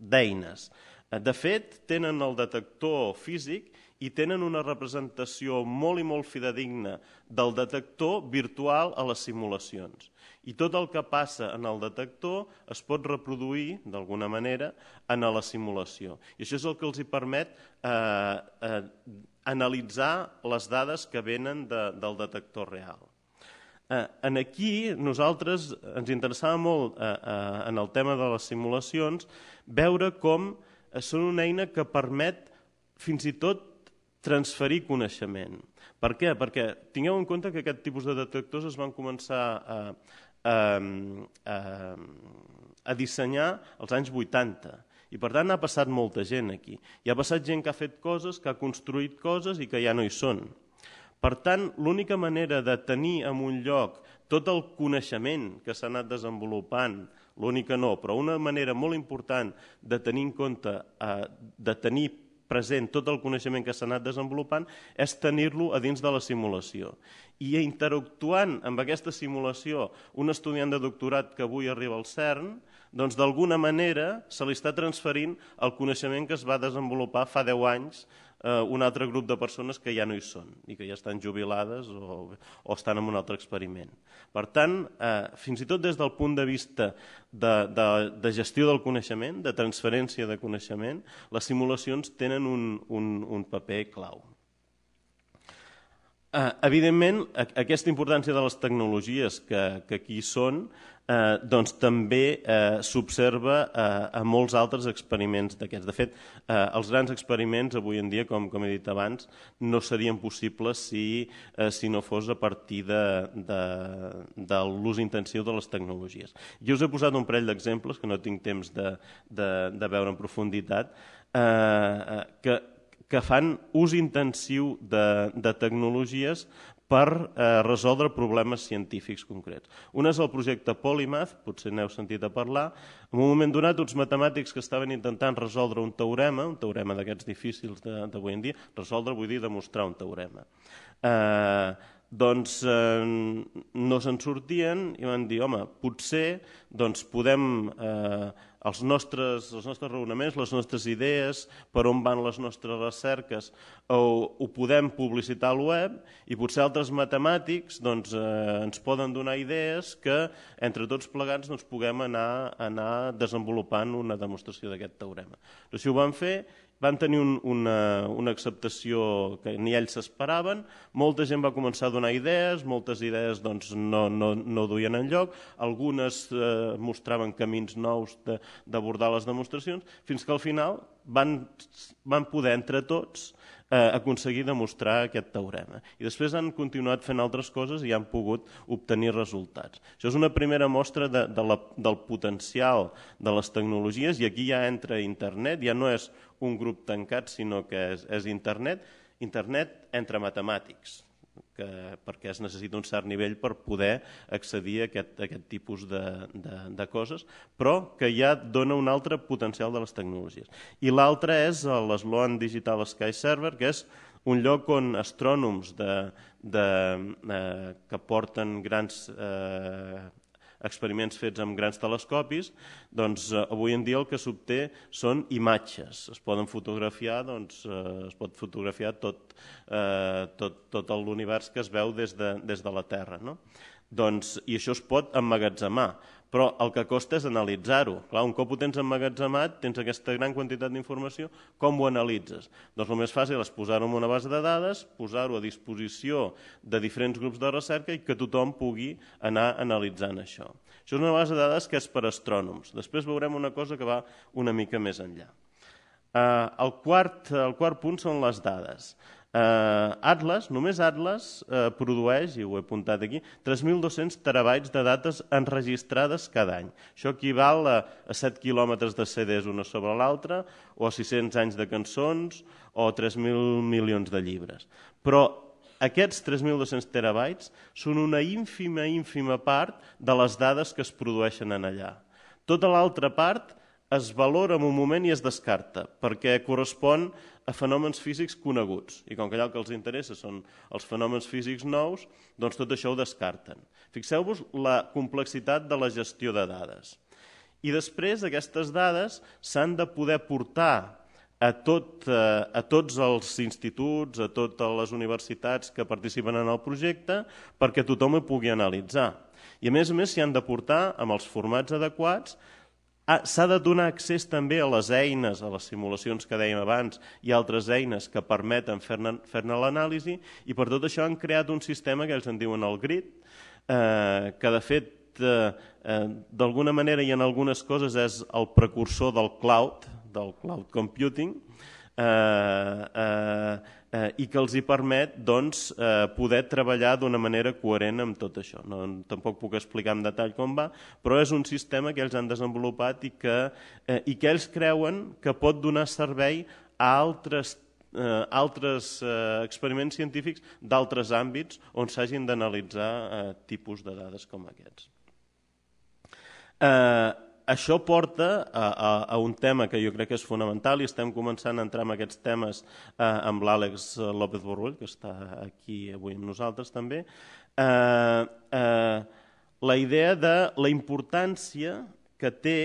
De, eh, de fet, tenen el detector físic i tenen una representació molt i molt fidedigna del detector virtual a les simulacions i tot el que passa en el detector es pot reproduir, d'alguna manera, en la simulació. I això és el que els hi permet eh, eh, analitzar les dades que venen de, del detector real. Eh, en aquí nosaltres ens interessava molt eh, eh, en el tema de les simulacions veure com són una eina que permet fins i tot transferir coneixement. Per què? Perquè tingueu en compte que aquest tipus de detectors es van començar a, eh, a dissenyar els anys 80. I per tant ha passat molta gent aquí. Hi ha passat gent que ha fet coses, que ha construït coses i que ja no hi són. Per tant, l'única manera de tenir en un lloc tot el coneixement que s'ha anat desenvolupant, l'única no, però una manera molt important de tenir en compte, eh, de tenir present tot el coneixement que s'ha anat desenvolupant és tenir-lo a dins de la simulació. I interactuant amb aquesta simulació un estudiant de doctorat que avui arriba al CERN, doncs d'alguna manera se li està transferint el coneixement que es va desenvolupar fa 10 anys eh, un altre grup de persones que ja no hi són i que ja estan jubilades o, o estan en un altre experiment. Per tant, eh, fins i tot des del punt de vista de, de, de gestió del coneixement, de transferència de coneixement, les simulacions tenen un, un, un paper clau. Eh, evidentment, aquesta importància de les tecnologies que, que aquí són eh, doncs també eh, s'observa eh, a molts altres experiments d'aquests. De fet, eh, els grans experiments avui en dia, com, com he dit abans, no serien possibles si, eh, si no fos a partir de, de, de l'ús intensiu de les tecnologies. Jo us he posat un parell d'exemples que no tinc temps de, de, de veure en profunditat, eh, eh que que fan ús intensiu de, de tecnologies per eh, resoldre problemes científics concrets. Un és el projecte Polymath, potser n'heu sentit a parlar. En un moment donat, uns matemàtics que estaven intentant resoldre un teorema, un teorema d'aquests difícils d'avui en dia, resoldre vull dir demostrar un teorema. Eh, doncs eh, no se'n sortien i van dir, home, potser doncs, podem, eh, els, nostres, els nostres raonaments, les nostres idees, per on van les nostres recerques, o, ho podem publicitar al web i potser altres matemàtics doncs, eh, ens poden donar idees que entre tots plegats doncs, puguem anar, anar desenvolupant una demostració d'aquest teorema. Així ho van fer van tenir un, una, una acceptació que ni ells s'esperaven, molta gent va començar a donar idees, moltes idees doncs, no, no, no duien en lloc, algunes eh, mostraven camins nous d'abordar les demostracions, fins que al final van, van poder entre tots eh, aconseguir demostrar aquest teorema. I després han continuat fent altres coses i han pogut obtenir resultats. Això és una primera mostra de, de la, del potencial de les tecnologies i aquí ja entra internet, ja no és un grup tancat, sinó que és, és internet, internet entre matemàtics, que, perquè es necessita un cert nivell per poder accedir a aquest, a aquest tipus de, de, de coses, però que ja dona un altre potencial de les tecnologies. I l'altre és l'Sloan Digital Sky Server, que és un lloc on astrònoms de, de, eh, que porten grans eh, experiments fets amb grans telescopis, doncs eh, avui en dia el que s'obté són imatges. Es poden fotografiar, doncs eh, es pot fotografiar tot, eh, tot, tot l'univers que es veu des de, des de la Terra. No? Doncs, I això es pot emmagatzemar però el que costa és analitzar-ho. un cop ho tens emmagatzemat, tens aquesta gran quantitat d'informació, com ho analitzes? Doncs el més fàcil és posar-ho en una base de dades, posar-ho a disposició de diferents grups de recerca i que tothom pugui anar analitzant això. Això és una base de dades que és per astrònoms. Després veurem una cosa que va una mica més enllà. Eh, el, quart, el quart punt són les dades. Eh, Atlas, només Atlas, eh, produeix, i ho he apuntat aquí, 3.200 terabytes de dates enregistrades cada any. Això equival a, a 7 quilòmetres de CDs una sobre l'altra, o a 600 anys de cançons, o 3.000 milions de llibres. Però aquests 3.200 terabytes són una ínfima, ínfima part de les dades que es produeixen en allà. Tota l'altra part es valora en un moment i es descarta, perquè correspon a fenòmens físics coneguts. I com que allò que els interessa són els fenòmens físics nous, doncs tot això ho descarten. Fixeu-vos la complexitat de la gestió de dades. I després aquestes dades s'han de poder portar a, tot, eh, a tots els instituts, a totes les universitats que participen en el projecte, perquè tothom ho pugui analitzar. I a més a més s'hi han de portar amb els formats adequats Ah, s'ha de donar accés també a les eines, a les simulacions que dèiem abans i altres eines que permeten fer-ne fer l'anàlisi i per tot això han creat un sistema que ells en diuen el grid, eh, que de fet eh, eh, d'alguna manera i en algunes coses és el precursor del cloud, del cloud computing, eh, eh, eh, i que els hi permet doncs, eh, poder treballar d'una manera coherent amb tot això. No, tampoc puc explicar en detall com va, però és un sistema que ells han desenvolupat i que, eh, i que ells creuen que pot donar servei a altres eh, altres eh, experiments científics d'altres àmbits on s'hagin d'analitzar eh, tipus de dades com aquests. Eh, això porta a, a, a un tema que jo crec que és fonamental i estem començant a entrar en aquests temes eh, amb l'Àlex López Borrull, que està aquí avui amb nosaltres també, eh, eh, la idea de la importància que té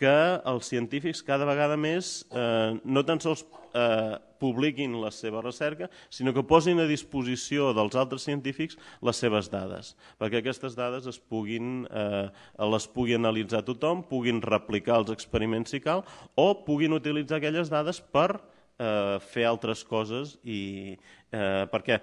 que els científics cada vegada més eh, no tan sols eh, publiquin la seva recerca, sinó que posin a disposició dels altres científics les seves dades, perquè aquestes dades es puguin, eh, les pugui analitzar tothom, puguin replicar els experiments si cal, o puguin utilitzar aquelles dades per eh, fer altres coses i eh, perquè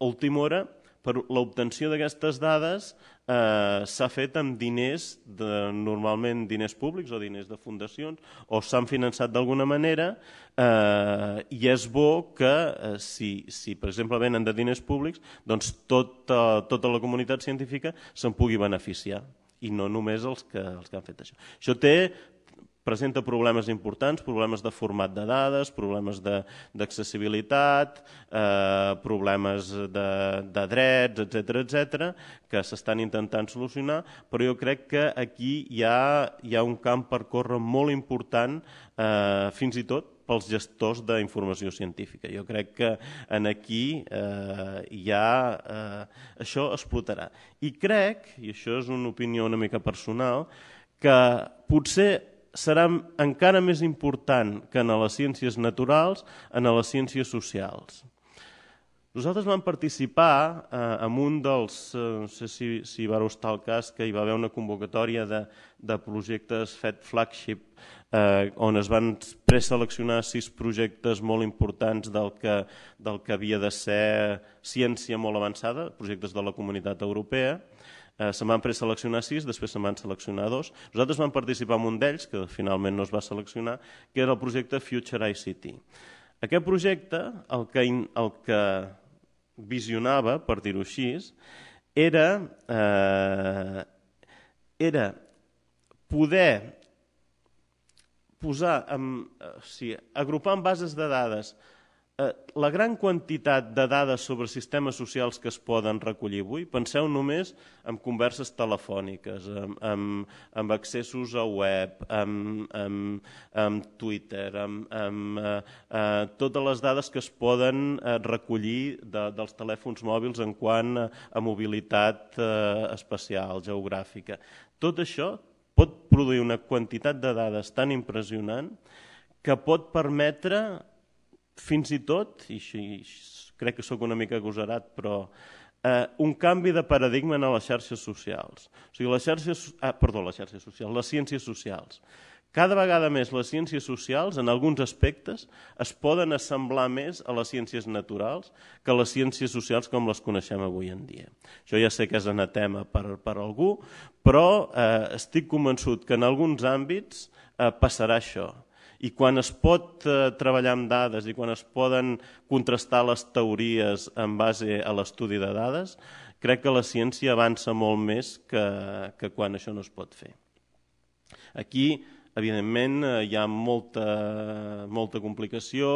d'última hora per l'obtenció d'aquestes dades eh, s'ha fet amb diners, de, normalment diners públics o diners de fundacions, o s'han finançat d'alguna manera, eh, i és bo que eh, si, si, per exemple, venen de diners públics, doncs tota, tota la comunitat científica se'n pugui beneficiar i no només els que, els que han fet això. Això té presenta problemes importants, problemes de format de dades, problemes d'accessibilitat, eh, problemes de, de drets, etc etc, que s'estan intentant solucionar, però jo crec que aquí hi ha, hi ha un camp per córrer molt important, eh, fins i tot pels gestors d'informació científica. Jo crec que en aquí eh, ja eh, això explotarà. I crec, i això és una opinió una mica personal, que potser serà encara més important que en les ciències naturals, en les ciències socials. Nosaltres vam participar eh, en un dels, eh, no sé si, si va estar el cas, que hi va haver una convocatòria de, de projectes fet Flagship, eh, on es van preseleccionar sis projectes molt importants del que, del que havia de ser ciència molt avançada, projectes de la comunitat europea, eh, se'n van preseleccionar sis, després se'n van seleccionar dos. Nosaltres vam participar en un d'ells, que finalment no es va seleccionar, que era el projecte Future ICT. Aquest projecte, el que, el que visionava, per dir-ho així, era, eh, era poder posar, en, eh, o sigui, agrupar en bases de dades Eh, la gran quantitat de dades sobre sistemes socials que es poden recollir avui, penseu només en converses telefòniques, en, en, en accessos a web, en, en, en Twitter, en, en eh, eh, totes les dades que es poden eh, recollir de, dels telèfons mòbils en quant a, a mobilitat eh, espacial, geogràfica. Tot això pot produir una quantitat de dades tan impressionant que pot permetre fins i tot, i així, crec que sóc una mica agosarat, però eh, un canvi de paradigma en les xarxes socials. O sigui, les xarxes, ah, perdó, les xarxes socials, les ciències socials. Cada vegada més les ciències socials, en alguns aspectes, es poden assemblar més a les ciències naturals que a les ciències socials com les coneixem avui en dia. Això ja sé que és anatema per, per algú, però eh, estic convençut que en alguns àmbits eh, passarà això. I quan es pot eh, treballar amb dades i quan es poden contrastar les teories en base a l'estudi de dades, crec que la ciència avança molt més que, que quan això no es pot fer. Aquí, evidentment, eh, hi ha molta, molta complicació.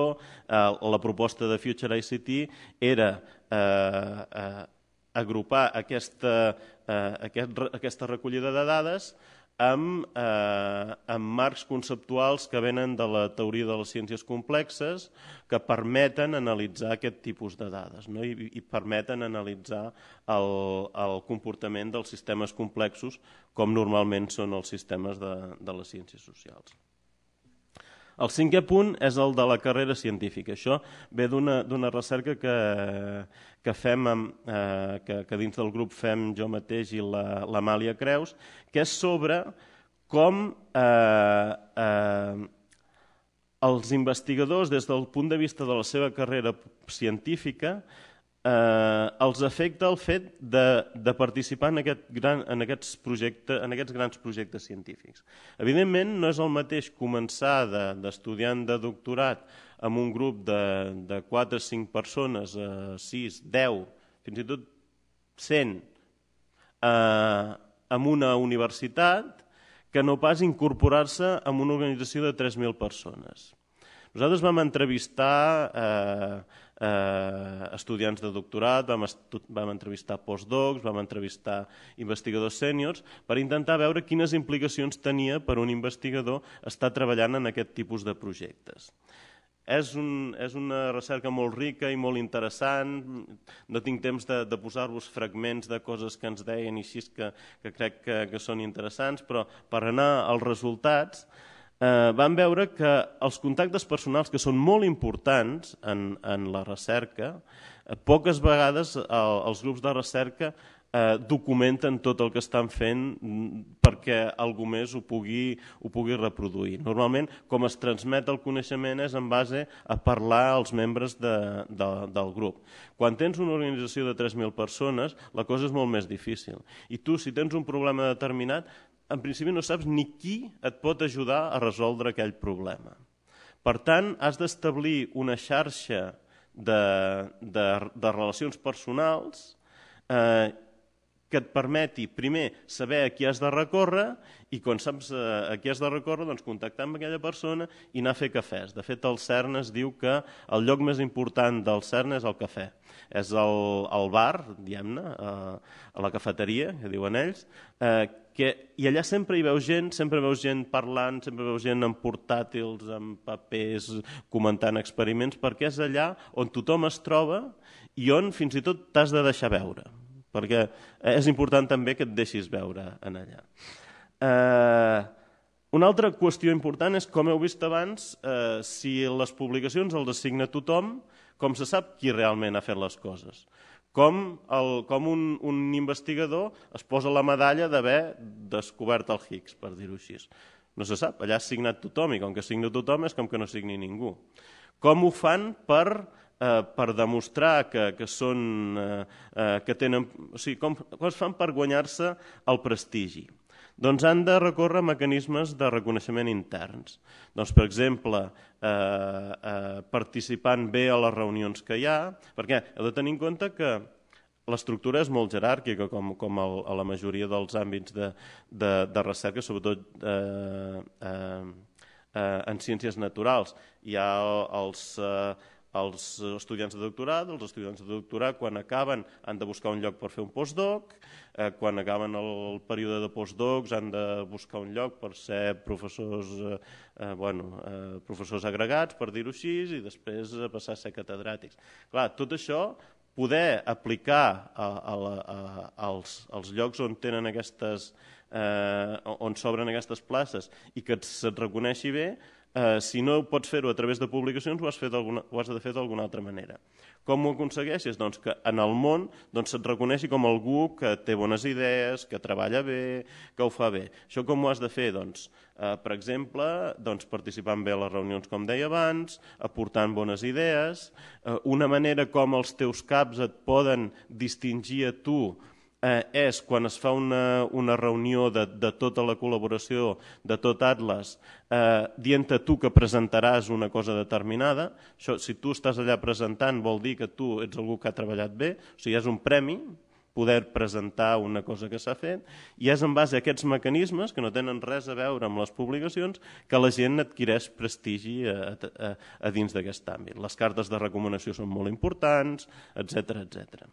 Eh, la proposta de Future ICT era eh, agrupar aquesta, eh, aquest, aquesta recollida de dades amb, eh, amb marcs conceptuals que venen de la teoria de les ciències complexes que permeten analitzar aquest tipus de dades no? I, i permeten analitzar el, el comportament dels sistemes complexos com normalment són els sistemes de, de les ciències socials. El cinquè punt és el de la carrera científica. Això ve d'una recerca que, que fem, amb, eh, que, que dins del grup fem jo mateix i l'Amàlia la, Creus, que és sobre com eh, eh, els investigadors, des del punt de vista de la seva carrera científica, eh, els afecta el fet de, de participar en, aquest gran, en, aquests projecte, en aquests grans projectes científics. Evidentment, no és el mateix començar d'estudiant de, de doctorat amb un grup de, de 4 o 5 persones, eh, 6, 10, fins i tot 100, eh, amb una universitat, que no pas incorporar-se en una organització de 3.000 persones. Nosaltres vam entrevistar eh, eh, estudiants de doctorat, vam, estu vam entrevistar postdocs, vam entrevistar investigadors sèniors, per intentar veure quines implicacions tenia per un investigador estar treballant en aquest tipus de projectes. És, un, és una recerca molt rica i molt interessant, no tinc temps de, de posar-vos fragments de coses que ens deien i així que, que crec que, que són interessants, però per anar als resultats, eh, vam veure que els contactes personals, que són molt importants en, en la recerca, eh, poques vegades el, els grups de recerca eh, documenten tot el que estan fent mm, perquè algú més ho pugui, ho pugui reproduir. Normalment, com es transmet el coneixement és en base a parlar als membres de, de, del grup. Quan tens una organització de 3.000 persones, la cosa és molt més difícil. I tu, si tens un problema determinat, en principi no saps ni qui et pot ajudar a resoldre aquell problema. Per tant, has d'establir una xarxa de, de, de relacions personals eh, que et permeti, primer, saber a qui has de recórrer i quan saps eh, a qui has de recórrer, doncs contactar amb aquella persona i anar a fer cafès. De fet, el CERN es diu que el lloc més important del CERN és el cafè. És el, el bar, diguem-ne, eh, la cafeteria, que diuen ells, eh, que, i allà sempre hi veus gent, sempre veus gent parlant, sempre veus gent amb portàtils, amb papers, comentant experiments, perquè és allà on tothom es troba i on fins i tot t'has de deixar veure, perquè és important també que et deixis veure en allà. Eh... Una altra qüestió important és, com heu vist abans, eh, si les publicacions els assigna tothom, com se sap qui realment ha fet les coses com, el, com un, un investigador es posa la medalla d'haver descobert el Higgs, per dir-ho així. No se sap, allà ha signat tothom i com que signa tothom és com que no signi ningú. Com ho fan per, eh, per demostrar que, que, són, eh, eh que tenen... O sigui, com, com es fan per guanyar-se el prestigi? Doncs han de recórrer a mecanismes de reconeixement interns. Doncs, per exemple, eh, eh, participant bé a les reunions que hi ha, perquè heu de tenir en compte que l'estructura és molt jeràrquica, com, com el, a la majoria dels àmbits de, de, de recerca, sobretot eh, eh, eh, en ciències naturals. Hi ha els... Eh, els eh, estudiants de doctorat, els estudiants de doctorat quan acaben han de buscar un lloc per fer un postdoc, eh, quan acaben el, el període de postdocs han de buscar un lloc per ser professors, eh, eh, bueno, eh, professors agregats, per dir-ho així, i després eh, passar a ser catedràtics. Clar, tot això poder aplicar a, a la, a, als, als llocs on tenen aquestes, eh, on s'obren aquestes places i que se't reconeixi bé, Eh, si no pots fer-ho a través de publicacions, ho has, fet alguna, ho has de fer d'alguna altra manera. Com ho aconsegueixes? Doncs que en el món doncs, se't reconeixi com algú que té bones idees, que treballa bé, que ho fa bé. Això com ho has de fer? Doncs, eh, per exemple, doncs, participant bé a les reunions, com deia abans, aportant bones idees, eh, una manera com els teus caps et poden distingir a tu eh, és quan es fa una, una reunió de, de tota la col·laboració, de tot Atlas, eh, dient tu que presentaràs una cosa determinada. Això, si tu estàs allà presentant vol dir que tu ets algú que ha treballat bé, o sigui, és un premi, poder presentar una cosa que s'ha fet, i és en base a aquests mecanismes, que no tenen res a veure amb les publicacions, que la gent adquireix prestigi a, a, a dins d'aquest àmbit. Les cartes de recomanació són molt importants, etc etc.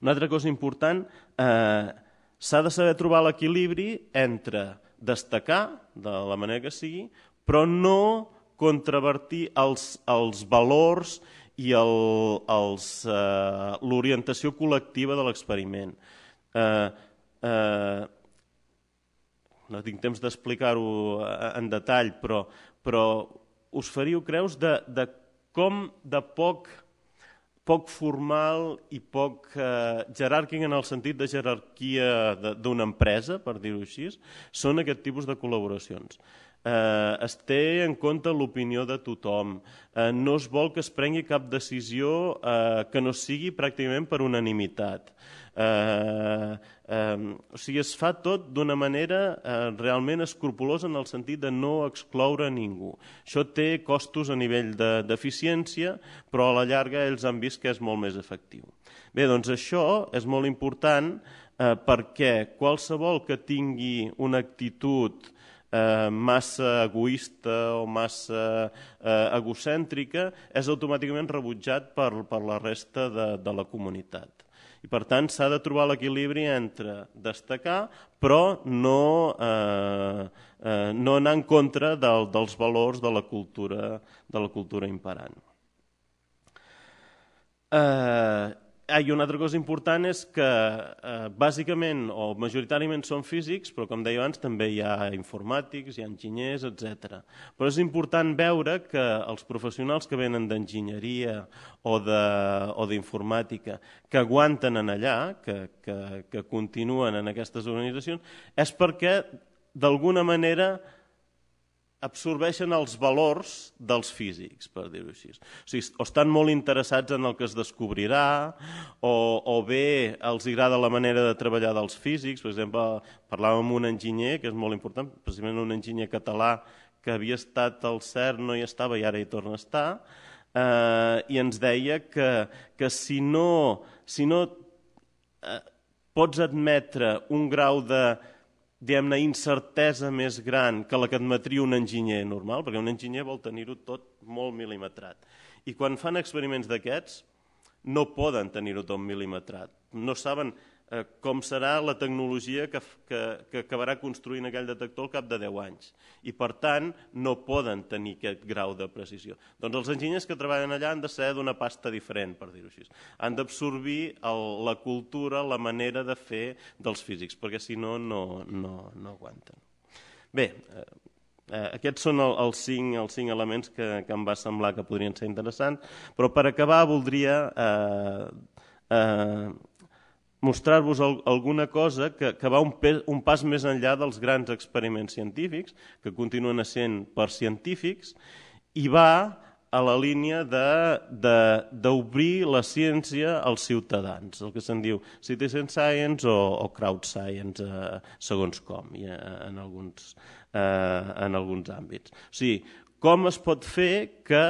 Una altra cosa important, eh, s'ha de saber trobar l'equilibri entre destacar, de la manera que sigui, però no contravertir els, els valors i eh, l'orientació eh, col·lectiva de l'experiment. Eh, eh, no tinc temps d'explicar-ho eh, en detall, però, però us faríeu creus de, de com de poc poc formal i poc eh, jeràrquic en el sentit de jerarquia d'una empresa, per dir-ho així, són aquest tipus de col·laboracions eh, es té en compte l'opinió de tothom, eh, no es vol que es prengui cap decisió eh, que no sigui pràcticament per unanimitat. Eh, eh, o sigui, es fa tot d'una manera eh, realment escrupulosa en el sentit de no excloure ningú. Això té costos a nivell d'eficiència, de, però a la llarga ells han vist que és molt més efectiu. Bé, doncs això és molt important eh, perquè qualsevol que tingui una actitud eh, eh, massa egoista o massa eh, egocèntrica és automàticament rebutjat per, per la resta de, de la comunitat. I per tant s'ha de trobar l'equilibri entre destacar però no, eh, eh, no anar en contra del, dels valors de la cultura, de la cultura imperant. Eh, Ah, I una altra cosa important és que eh, bàsicament o majoritàriament són físics, però com deia abans també hi ha informàtics, hi ha enginyers, etc. Però és important veure que els professionals que venen d'enginyeria o d'informàtica, que aguanten en allà, que, que, que continuen en aquestes organitzacions, és perquè d'alguna manera absorbeixen els valors dels físics, per dir-ho així. O, sigui, o estan molt interessats en el que es descobrirà, o, o bé els agrada la manera de treballar dels físics. Per exemple, parlàvem amb un enginyer, que és molt important, precisament un enginyer català que havia estat al CERN, no hi estava i ara hi torna a estar, eh, i ens deia que, que si no, si no eh, pots admetre un grau de diguem-ne, incertesa més gran que la que admetria un enginyer normal, perquè un enginyer vol tenir-ho tot molt milimetrat. I quan fan experiments d'aquests, no poden tenir-ho tot milimetrat. No saben eh, com serà la tecnologia que, que, que acabarà construint aquell detector al cap de 10 anys. I per tant no poden tenir aquest grau de precisió. Doncs els enginyers que treballen allà han de ser d'una pasta diferent, per dir-ho així. Han d'absorbir la cultura, la manera de fer dels físics, perquè si no, no, no, no aguanten. Bé, eh, Eh, aquests són el, els, cinc, els cinc elements que, que em va semblar que podrien ser interessants, però per acabar voldria eh, eh, mostrar-vos alguna cosa que, que va un, un pas més enllà dels grans experiments científics, que continuen sent per científics, i va a la línia d'obrir la ciència als ciutadans, el que se'n diu citizen science o, o crowd science, eh, segons com, i, eh, en, alguns, eh, en alguns àmbits. O sigui, com es pot fer que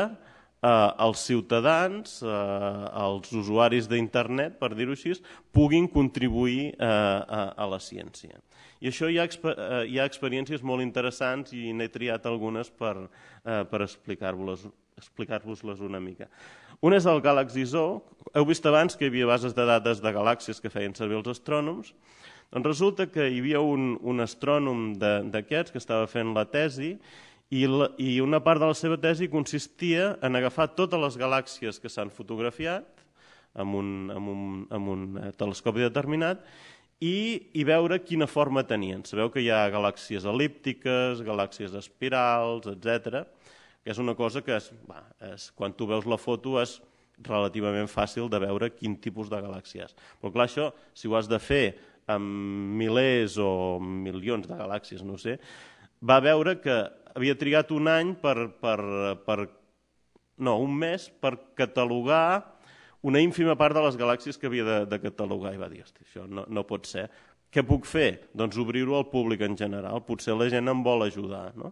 eh, els ciutadans, eh, els usuaris d'internet, per dir-ho així, puguin contribuir eh, a, a la ciència. I això hi ha, eh, hi ha experiències molt interessants i n'he triat algunes per, eh, per explicar-vos-les explicar una mica. Una és el Galaxy Zoo. Heu vist abans que hi havia bases de dades de galàxies que feien servir els astrònoms. Doncs resulta que hi havia un, un astrònom d'aquests que estava fent la tesi i, la, i una part de la seva tesi consistia en agafar totes les galàxies que s'han fotografiat amb un, amb, un, amb un eh, telescopi determinat i, i veure quina forma tenien. Sabeu que hi ha galàxies elíptiques, galàxies espirals, etc. que és una cosa que, és, va, és, quan tu veus la foto, és relativament fàcil de veure quin tipus de galàxies. Però clar, això, si ho has de fer amb milers o milions de galàxies, no sé, va veure que havia trigat un any per, per, per, no, un mes per catalogar una ínfima part de les galàxies que havia de, de catalogar i va dir, hosti, això no, no pot ser. Què puc fer? Doncs obrir-ho al públic en general, potser la gent em vol ajudar. No?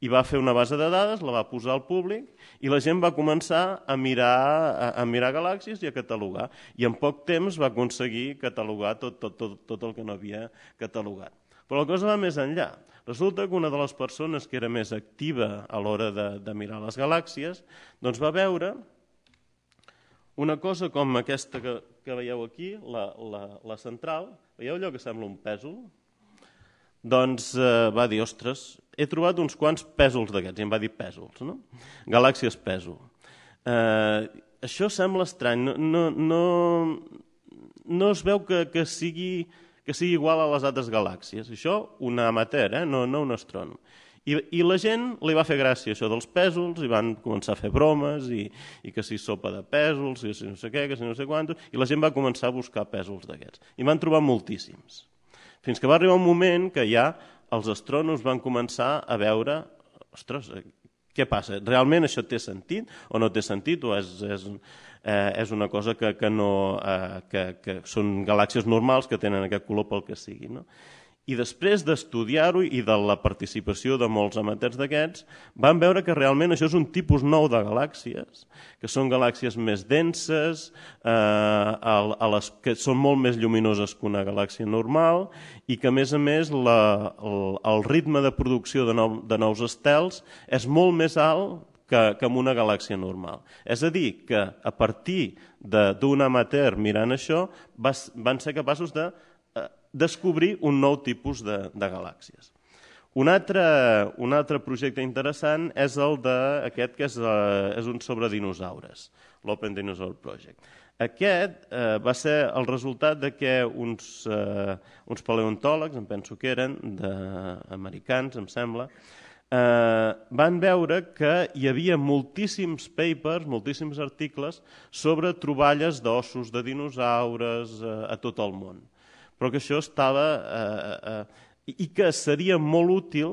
I va fer una base de dades, la va posar al públic i la gent va començar a mirar, a, a mirar galàxies i a catalogar. I en poc temps va aconseguir catalogar tot, tot, tot, tot el que no havia catalogat. Però la cosa va més enllà. Resulta que una de les persones que era més activa a l'hora de, de mirar les galàxies doncs va veure una cosa com aquesta que, que veieu aquí, la, la, la central, veieu allò que sembla un pèsol? Doncs eh, va dir, ostres, he trobat uns quants pèsols d'aquests, i em va dir pèsols, no? Galàxies pèsol. Eh, això sembla estrany, no, no, no, no es veu que, que sigui que sigui igual a les altres galàxies. Això un amateur, eh? no, no un astrònom. I, I la gent li va fer gràcia això dels pèsols, i van començar a fer bromes, i, i que si sopa de pèsols, i si no sé què, que si no sé quantos, i la gent va començar a buscar pèsols d'aquests. I van trobar moltíssims. Fins que va arribar un moment que ja els astrònoms van començar a veure ostres, eh, què passa? Realment això té sentit o no té sentit? O és, és, eh, és una cosa que, que, no, eh, que, que són galàxies normals que tenen aquest color pel que sigui. No? I després d'estudiar-ho i de la participació de molts amateurs d'aquests, van veure que realment això és un tipus nou de galàxies, que són galàxies més denses, eh, a, les, que són molt més lluminoses que una galàxia normal i que, a més a més, la, el, el ritme de producció de, nou, de nous estels és molt més alt que, que en una galàxia normal. És a dir, que a partir d'un amateur mirant això vas, van ser capaços de eh, descobrir un nou tipus de, de galàxies. Un altre, un altre projecte interessant és el d'aquest que és, eh, és un sobre dinosaures, l'Open Dinosaur Project. Aquest eh, va ser el resultat de que uns, eh, uns paleontòlegs, em penso que eren, de, americans, em sembla, eh, van veure que hi havia moltíssims papers, moltíssims articles sobre troballes d'ossos de dinosaures eh, a tot el món. Però que això estava... Eh, eh, eh i que seria molt útil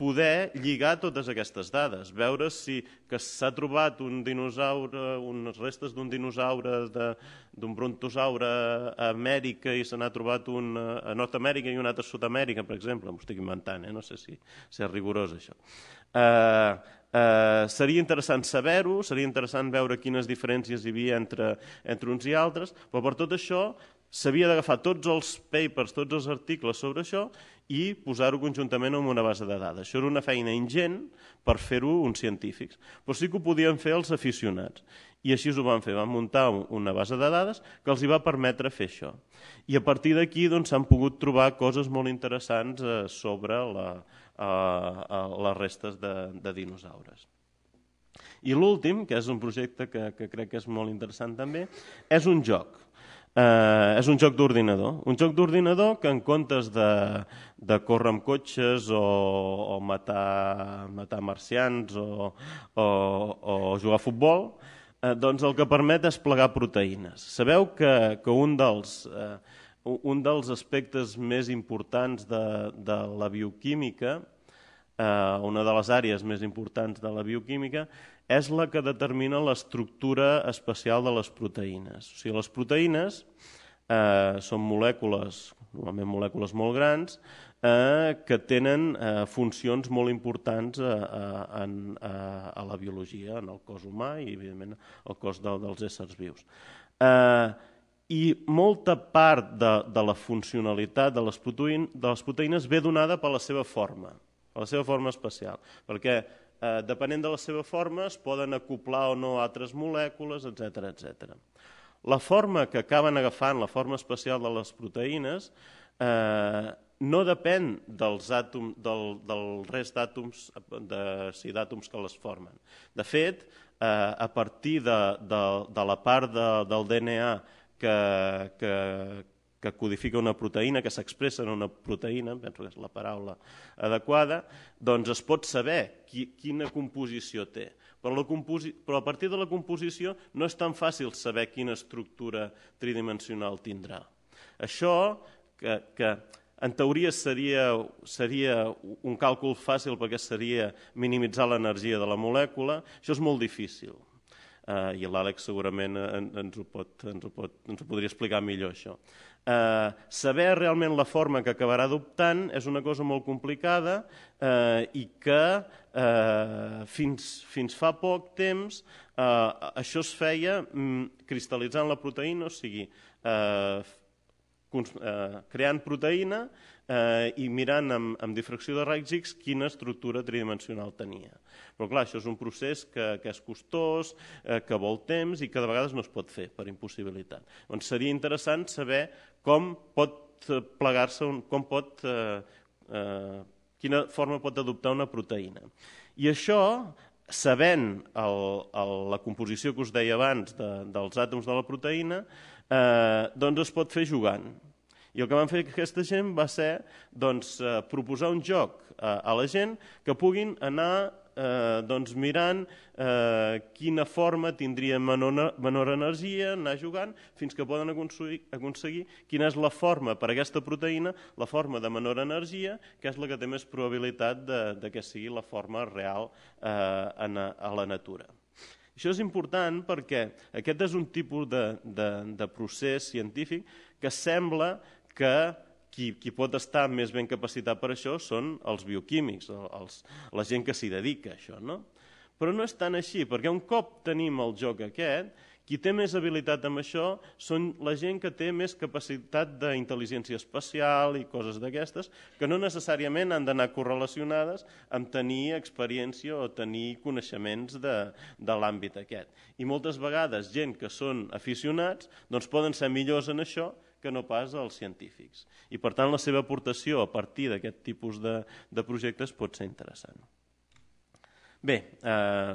poder lligar totes aquestes dades, veure si que s'ha trobat un dinosaure, unes restes d'un dinosaure, d'un brontosaure a Amèrica i se n'ha trobat un eh, a Nord-Amèrica i un altre a Sud-amèrica, per exemple, m'ho estic inventant, eh? no sé si, si és rigorós això. Uh, Uh, seria interessant saber-ho, seria interessant veure quines diferències hi havia entre, entre uns i altres, però per tot això s'havia d'agafar tots els papers, tots els articles sobre això i posar-ho conjuntament amb una base de dades. Això era una feina ingent per fer-ho uns científics, però sí que ho podien fer els aficionats. I així ho van fer, van muntar una base de dades que els hi va permetre fer això. I a partir d'aquí doncs, s'han doncs, pogut trobar coses molt interessants eh, sobre la, eh, eh, les restes de, de dinosaures. I l'últim, que és un projecte que, que crec que és molt interessant també, és un joc eh, és un joc d'ordinador. Un joc d'ordinador que en comptes de, de córrer amb cotxes o, o matar, matar marcians o, o, o jugar a futbol, eh, doncs el que permet és plegar proteïnes. Sabeu que, que un dels... Eh, un dels aspectes més importants de, de la bioquímica eh, una de les àrees més importants de la bioquímica, és la que determina l'estructura especial de les proteïnes. O sigui, les proteïnes eh, són molècules, normalment molècules molt grans, eh, que tenen eh, funcions molt importants eh, eh en, eh, a la biologia, en el cos humà i, evidentment, el cos de, dels éssers vius. Eh, I molta part de, de la funcionalitat de les, proteïnes, de les proteïnes ve donada per la seva forma, per la seva forma especial, perquè eh, depenent de la seva forma, es poden acoplar o no a altres molècules, etc etc. La forma que acaben agafant, la forma especial de les proteïnes, eh, no depèn dels àtom, del, del rest d'àtoms de, sí, que les formen. De fet, eh, a partir de, de, de la part de, del DNA que, que, que codifica una proteïna, que s'expressa en una proteïna, penso que és la paraula adequada, doncs es pot saber qui, quina composició té. Però, la composi però a partir de la composició no és tan fàcil saber quina estructura tridimensional tindrà. Això, que, que en teoria seria, seria un càlcul fàcil perquè seria minimitzar l'energia de la molècula, això és molt difícil eh, i l'Àlex segurament eh, en, ens, ho pot, ens, ho pot, ens ho podria explicar millor, això. Eh, saber realment la forma que acabarà adoptant és una cosa molt complicada eh, i que eh, fins, fins fa poc temps eh, això es feia mm, cristal·litzant la proteïna, o sigui, eh, eh, creant proteïna eh, i mirant amb, amb difracció de raigs X quina estructura tridimensional tenia. Però clar, això és un procés que, que és costós, eh, que vol temps i que de vegades no es pot fer per impossibilitat. Doncs seria interessant saber com pot eh, plegar-se, com pot, eh, eh, quina forma pot adoptar una proteïna. I això sabent el, el, la composició que us deia abans de, dels àtoms de la proteïna, eh, doncs es pot fer jugant. I el que van fer aquesta gent va ser doncs, eh, proposar un joc eh, a la gent que puguin anar eh, doncs mirant eh, quina forma tindria menor, menor energia, anar jugant, fins que poden aconseguir, aconseguir quina és la forma per a aquesta proteïna, la forma de menor energia, que és la que té més probabilitat de, de que sigui la forma real eh, en, a la natura. Això és important perquè aquest és un tipus de, de, de procés científic que sembla que qui, qui pot estar més ben capacitat per això són els bioquímics, els, la gent que s'hi dedica a això, no? Però no és tan així, perquè un cop tenim el joc aquest, qui té més habilitat amb això són la gent que té més capacitat d'intel·ligència espacial i coses d'aquestes, que no necessàriament han d'anar correlacionades amb tenir experiència o tenir coneixements de, de l'àmbit aquest. I moltes vegades gent que són aficionats doncs poden ser millors en això que no pas als científics. I per tant la seva aportació a partir d'aquest tipus de, de projectes pot ser interessant. Bé, eh,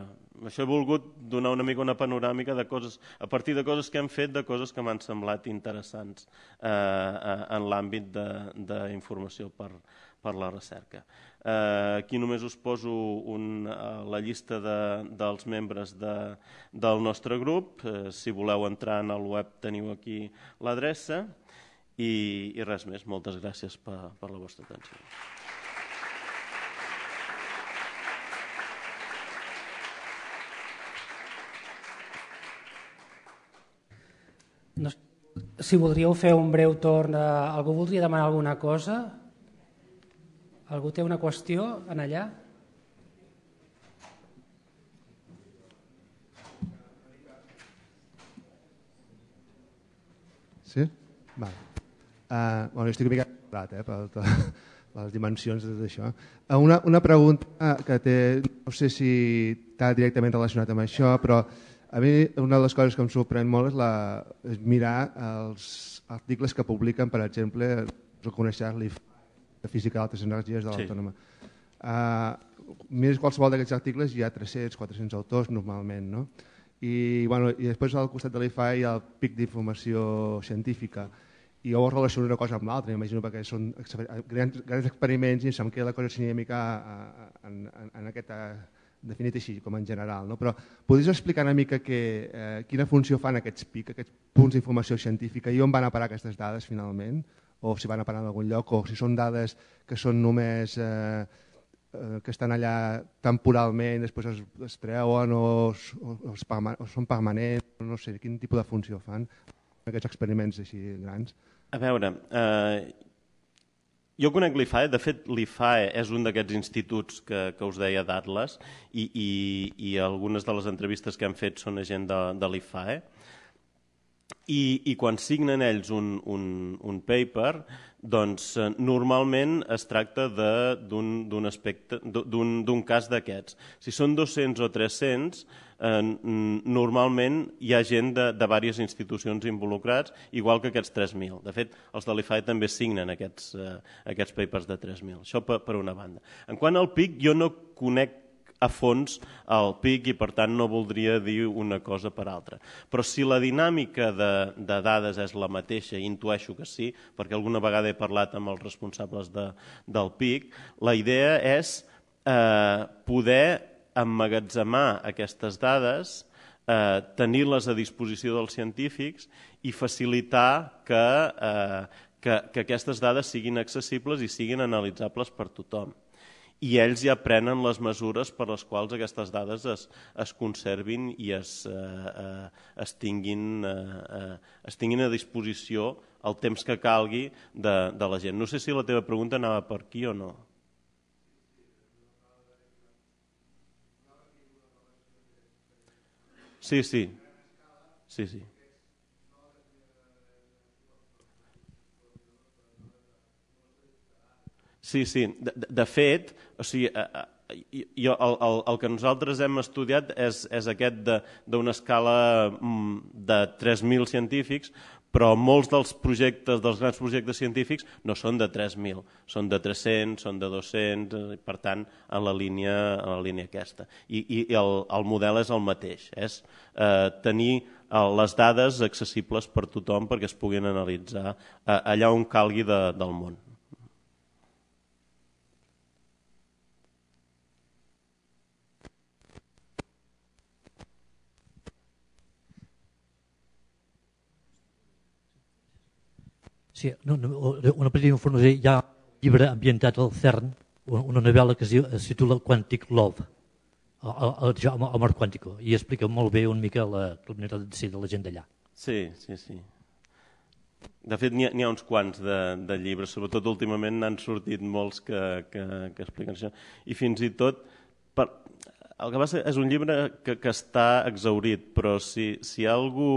això he volgut donar una mica una panoràmica de coses, a partir de coses que hem fet, de coses que m'han semblat interessants eh, eh en l'àmbit d'informació per, per la recerca. Eh, aquí només us poso un, eh, la llista dels membres de, del nostre grup. Eh, si voleu entrar en el web teniu aquí l'adreça i, i res més. Moltes gràcies per, per la vostra atenció. No, si voldríeu fer un breu torn, eh, algú voldria demanar alguna cosa? Algú té una qüestió en allà? Sí? Vale. Uh, bueno, jo estic una mica eh, per les dimensions de tot això. Eh, una, una pregunta eh, que té, no sé si està directament relacionat amb això, però a mi una de les coses que em sorprèn molt és, la, és mirar els articles que publiquen, per exemple, reconeixer l'IFA de física d'altres energies de l'Autònoma. Sí. Uh, eh, mires qualsevol d'aquests articles hi ha 300, 400 autors normalment, no? I, bueno, i després al costat de l'IFA hi ha el pic d'informació científica i ho relaciono una cosa amb l'altra, imagino, perquè són grans, grans experiments i em que la cosa seria eh, en, en, en aquest eh, definit així, com en general. No? Però podries explicar una mica que, eh, quina funció fan aquests PIC, aquests punts d'informació científica, i on van a parar aquestes dades finalment? o si van a parar en algun lloc, o si són dades que són només eh, eh que estan allà temporalment, després es, es treuen o, es, o, es, o són permanents, no sé quin tipus de funció fan aquests experiments així grans. A veure, eh, jo conec l'IFAE, de fet l'IFAE és un d'aquests instituts que, que us deia d'Atlas i, i, i algunes de les entrevistes que han fet són a gent de, de l'IFAE. Eh? I, i quan signen ells un, un, un paper, doncs eh, normalment es tracta d'un aspecte d'un cas d'aquests. Si són 200 o 300, eh, normalment hi ha gent de, de diverses institucions involucrats, igual que aquests 3.000. De fet, els de l'IFAE també signen aquests, eh, aquests papers de 3.000. Això per, per una banda. En quant al PIC, jo no conec a fons el PIC i per tant no voldria dir una cosa per altra. Però si la dinàmica de, de dades és la mateixa, intueixo que sí, perquè alguna vegada he parlat amb els responsables de, del PIC, la idea és eh, poder emmagatzemar aquestes dades eh, tenir-les a disposició dels científics i facilitar que, eh, que, que aquestes dades siguin accessibles i siguin analitzables per tothom i ells ja prenen les mesures per les quals aquestes dades es, es conservin i es, eh, eh, es, tinguin, eh, eh, es tinguin a disposició el temps que calgui de, de la gent. No sé si la teva pregunta anava per aquí o no. Sí, sí. Sí, sí. Sí, sí. De, de fet, o sigui, eh, eh, jo, el, el, el que nosaltres hem estudiat és, és aquest d'una escala mm, de 3.000 científics, però molts dels projectes, dels grans projectes científics, no són de 3.000, són de 300, són de 200, eh, per tant, a la línia, a la línia aquesta. I, i el, el model és el mateix, és eh, tenir les dades accessibles per tothom perquè es puguin analitzar eh, allà on calgui de, del món. Sí, no, no, una petita informació. Hi ha un llibre ambientat al CERN, una novel·la que es, diu, es titula Quantic Love, el, el, el i explica molt bé una mica la criminalitat de, de la gent d'allà. Sí, sí, sí. De fet, n'hi ha, ha uns quants de, de llibres, sobretot últimament n'han sortit molts que, que, que expliquen això. I fins i tot, per, el que passa és un llibre que, que està exaurit, però si, si algú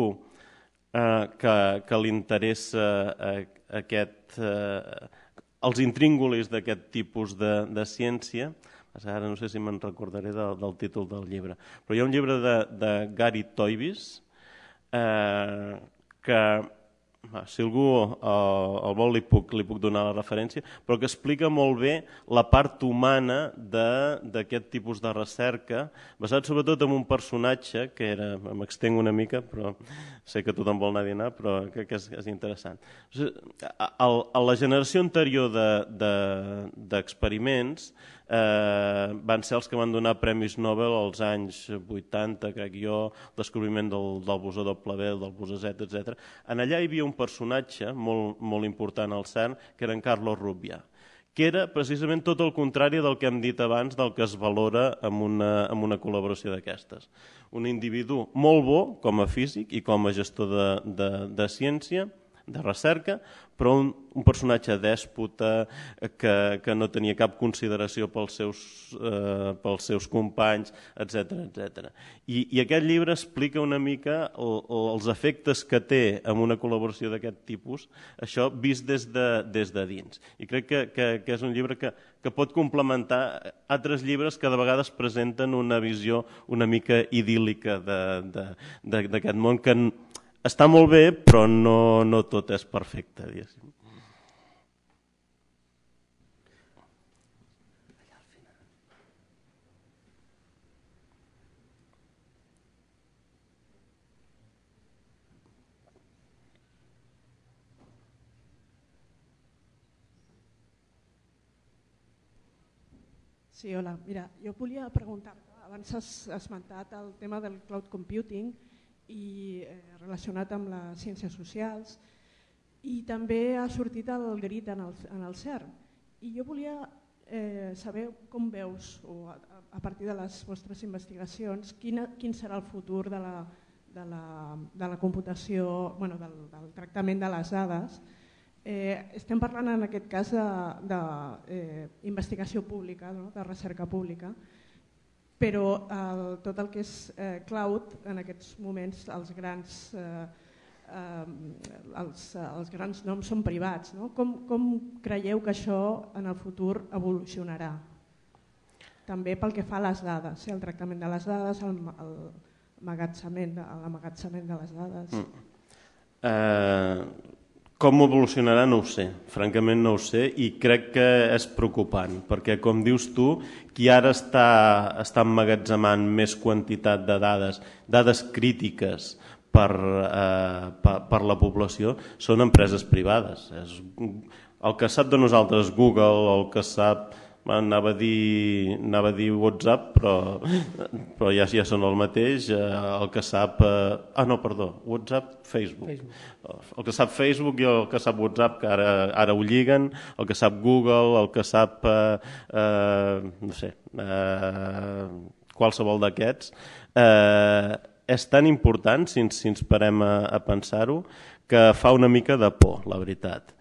Eh, que, que li interessa eh, aquest, eh, els intríngulis d'aquest tipus de, de ciència. Ara no sé si me'n recordaré del, del títol del llibre. Però hi ha un llibre de, de Gary Toibis eh, que si algú eh, el vol li puc, li puc donar la referència, però que explica molt bé la part humana d'aquest tipus de recerca, basat sobretot en un personatge que era, m'extenc una mica, però sé que tothom vol anar a dinar, però crec que és, és interessant. A, a, a la generació anterior d'experiments, de, de, eh, van ser els que van donar premis Nobel als anys 80, crec jo, descobriment del, del bosó doble B, del bosó Z, etc. En allà hi havia un personatge molt, molt important al CERN, que era en Carlos Rubia, que era precisament tot el contrari del que hem dit abans del que es valora amb una, amb una col·laboració d'aquestes. Un individu molt bo com a físic i com a gestor de, de, de ciència, de recerca, però un, un personatge dèspota eh, que, que no tenia cap consideració pels seus, eh, pels seus companys, etc etc. I, I aquest llibre explica una mica el, els efectes que té amb una col·laboració d'aquest tipus, això vist des de, des de dins. I crec que, que, que és un llibre que, que pot complementar altres llibres que de vegades presenten una visió una mica idíl·lica d'aquest món que està molt bé, però no, no tot és perfecte, diguéssim. Sí, hola. Mira, jo volia preguntar-te, abans has esmentat el tema del cloud computing, i eh, relacionat amb les ciències socials i també ha sortit el grit en el, en el CERN. I jo volia eh, saber com veus, o a, a partir de les vostres investigacions, quina, quin serà el futur de la, de la, de la computació, bueno, del, del tractament de les dades. Eh, estem parlant en aquest cas d'investigació eh, pública, no? de recerca pública, però el, tot el que és eh, cloud en aquests moments els grans, eh, eh, els, els grans noms són privats. No? Com, com creieu que això en el futur evolucionarà? També pel que fa a les dades, eh, el tractament de les dades, el, el magatzament, l'amagatzament de les dades. Mm. Eh, com evolucionarà no ho sé, francament no ho sé, i crec que és preocupant, perquè com dius tu, qui ara està, està emmagatzemant més quantitat de dades, dades crítiques per, eh, per, per la població, són empreses privades. És, el que sap de nosaltres Google, el que sap anava, a dir, anava a dir WhatsApp, però, però ja, ja són el mateix. Eh, el que sap... Eh, ah, no, perdó, WhatsApp, Facebook. Facebook. El que sap Facebook i el que sap WhatsApp, que ara, ara ho lliguen, el que sap Google, el que sap... Eh, eh, no sé, eh, qualsevol d'aquests, eh, és tan important, si, si ens parem a, a pensar-ho, que fa una mica de por, la veritat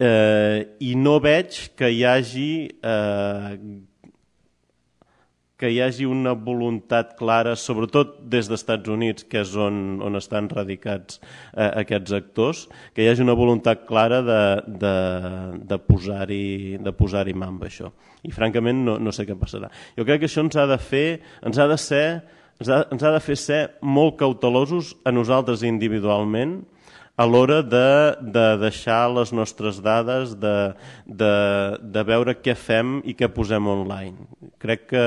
eh, i no veig que hi hagi eh, que hi hagi una voluntat clara, sobretot des dels Estats Units, que és on, on estan radicats eh, aquests actors, que hi hagi una voluntat clara de, de, de posar-hi posar, de posar mà amb això. I francament no, no sé què passarà. Jo crec que això ens ha de fer, ens ha de ser, ens ha, ens ha de fer ser molt cautelosos a nosaltres individualment, a l'hora de, de deixar les nostres dades, de, de, de veure què fem i què posem online. Crec que,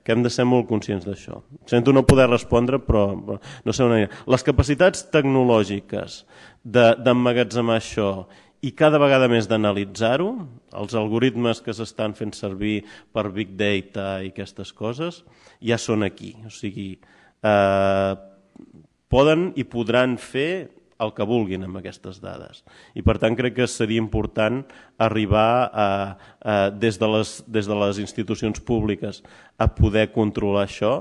que hem de ser molt conscients d'això. Sento no poder respondre, però no sé una idea. Les capacitats tecnològiques d'emmagatzemar de, això i cada vegada més d'analitzar-ho, els algoritmes que s'estan fent servir per Big Data i aquestes coses, ja són aquí. O sigui, eh, poden i podran fer el que vulguin amb aquestes dades. I per tant crec que seria important arribar a, a, des, de les, des de les institucions públiques a poder controlar això,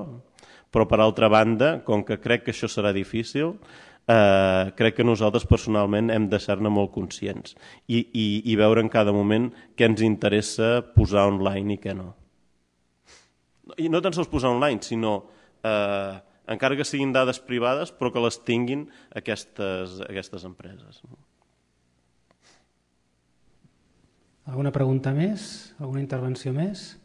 però per altra banda, com que crec que això serà difícil, eh, crec que nosaltres personalment hem de ser-ne molt conscients i, i, i veure en cada moment què ens interessa posar online i què no. I no tan sols posar online, sinó... Eh, encara que siguin dades privades, però que les tinguin aquestes, aquestes empreses. Alguna pregunta més? Alguna intervenció més?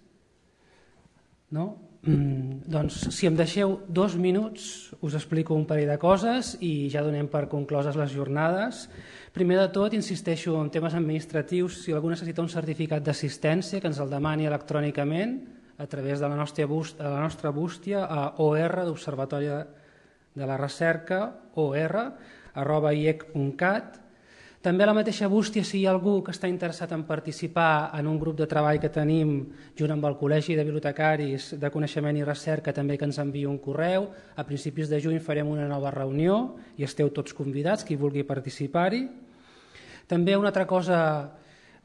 No? Mm, doncs, si em deixeu dos minuts, us explico un parell de coses i ja donem per concloses les jornades. Primer de tot, insisteixo en temes administratius, si algú necessita un certificat d'assistència, que ens el demani electrònicament, a través de la nostra, bústia, la nostra bústia a OR d'Observatori de la Recerca, OR, arroba iec.cat. També a la mateixa bústia, si hi ha algú que està interessat en participar en un grup de treball que tenim junt amb el Col·legi de Bibliotecaris de Coneixement i Recerca, també que ens enviï un correu. A principis de juny farem una nova reunió i esteu tots convidats, qui vulgui participar-hi. També una altra cosa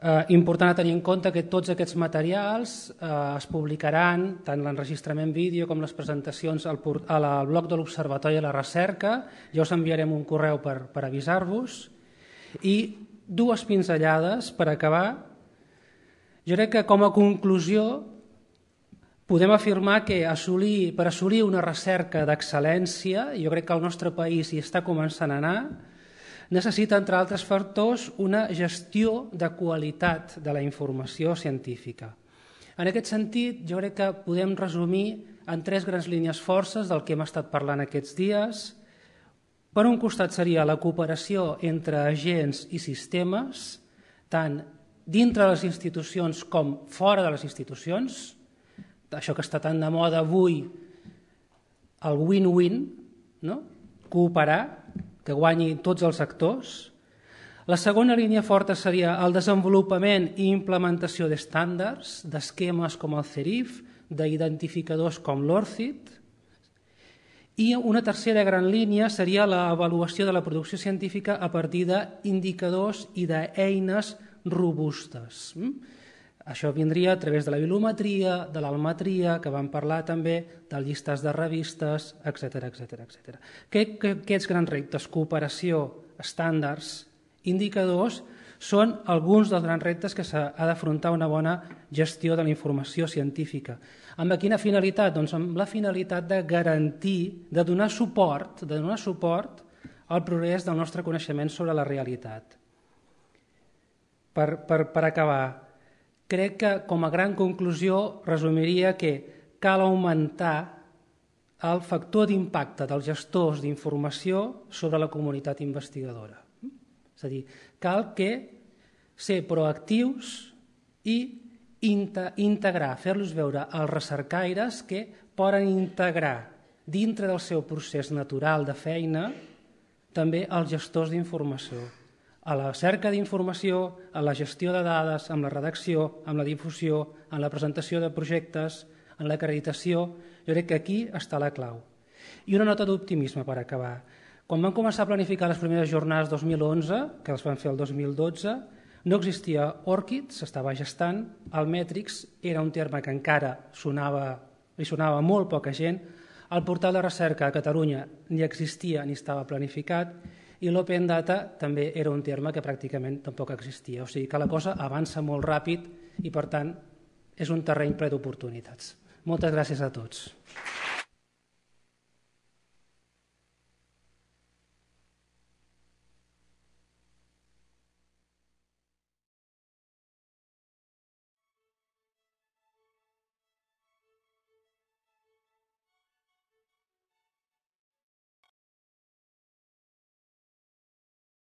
Eh, important a tenir en compte que tots aquests materials eh, es publicaran, tant l'enregistrament vídeo com les presentacions al, al blog de l'Observatori de la Recerca. Ja us enviarem un correu per, per avisar-vos. I dues pinzellades per acabar. Jo crec que com a conclusió podem afirmar que assolir, per assolir una recerca d'excel·lència, jo crec que el nostre país hi està començant a anar, necessita, entre altres factors, una gestió de qualitat de la informació científica. En aquest sentit, jo crec que podem resumir en tres grans línies forces del que hem estat parlant aquests dies. Per un costat seria la cooperació entre agents i sistemes, tant dintre de les institucions com fora de les institucions. Això que està tan de moda avui, el win-win, no? cooperar, que guanyi tots els actors. La segona línia forta seria el desenvolupament i implementació d'estàndards, d'esquemes com el CERIF, d'identificadors com l'ORCID. I una tercera gran línia seria l'avaluació de la producció científica a partir d'indicadors i d'eines robustes. Mm? Això vindria a través de la bilometria, de l'almetria, que vam parlar també, de llistes de revistes, etc etc etc. Aquests grans reptes, cooperació, estàndards, indicadors, són alguns dels grans reptes que s'ha d'afrontar una bona gestió de la informació científica. Amb quina finalitat? Doncs amb la finalitat de garantir, de donar suport, de donar suport al progrés del nostre coneixement sobre la realitat. Per, per, per acabar, crec que com a gran conclusió resumiria que cal augmentar el factor d'impacte dels gestors d'informació sobre la comunitat investigadora. És a dir, cal que ser proactius i integrar, fer-los veure als recercaires que poden integrar dintre del seu procés natural de feina també els gestors d'informació a la cerca d'informació, a la gestió de dades, amb la redacció, amb la difusió, en la presentació de projectes, en l'acreditació, jo crec que aquí està la clau. I una nota d'optimisme per acabar. Quan van començar a planificar les primeres jornades 2011, que les van fer el 2012, no existia Orchid, s'estava gestant, el Metrix era un terme que encara sonava, li sonava molt poca gent, el portal de recerca a Catalunya ni existia ni estava planificat i l'open data també era un terme que pràcticament tampoc existia. O sigui que la cosa avança molt ràpid i, per tant, és un terreny ple d'oportunitats. Moltes gràcies a tots.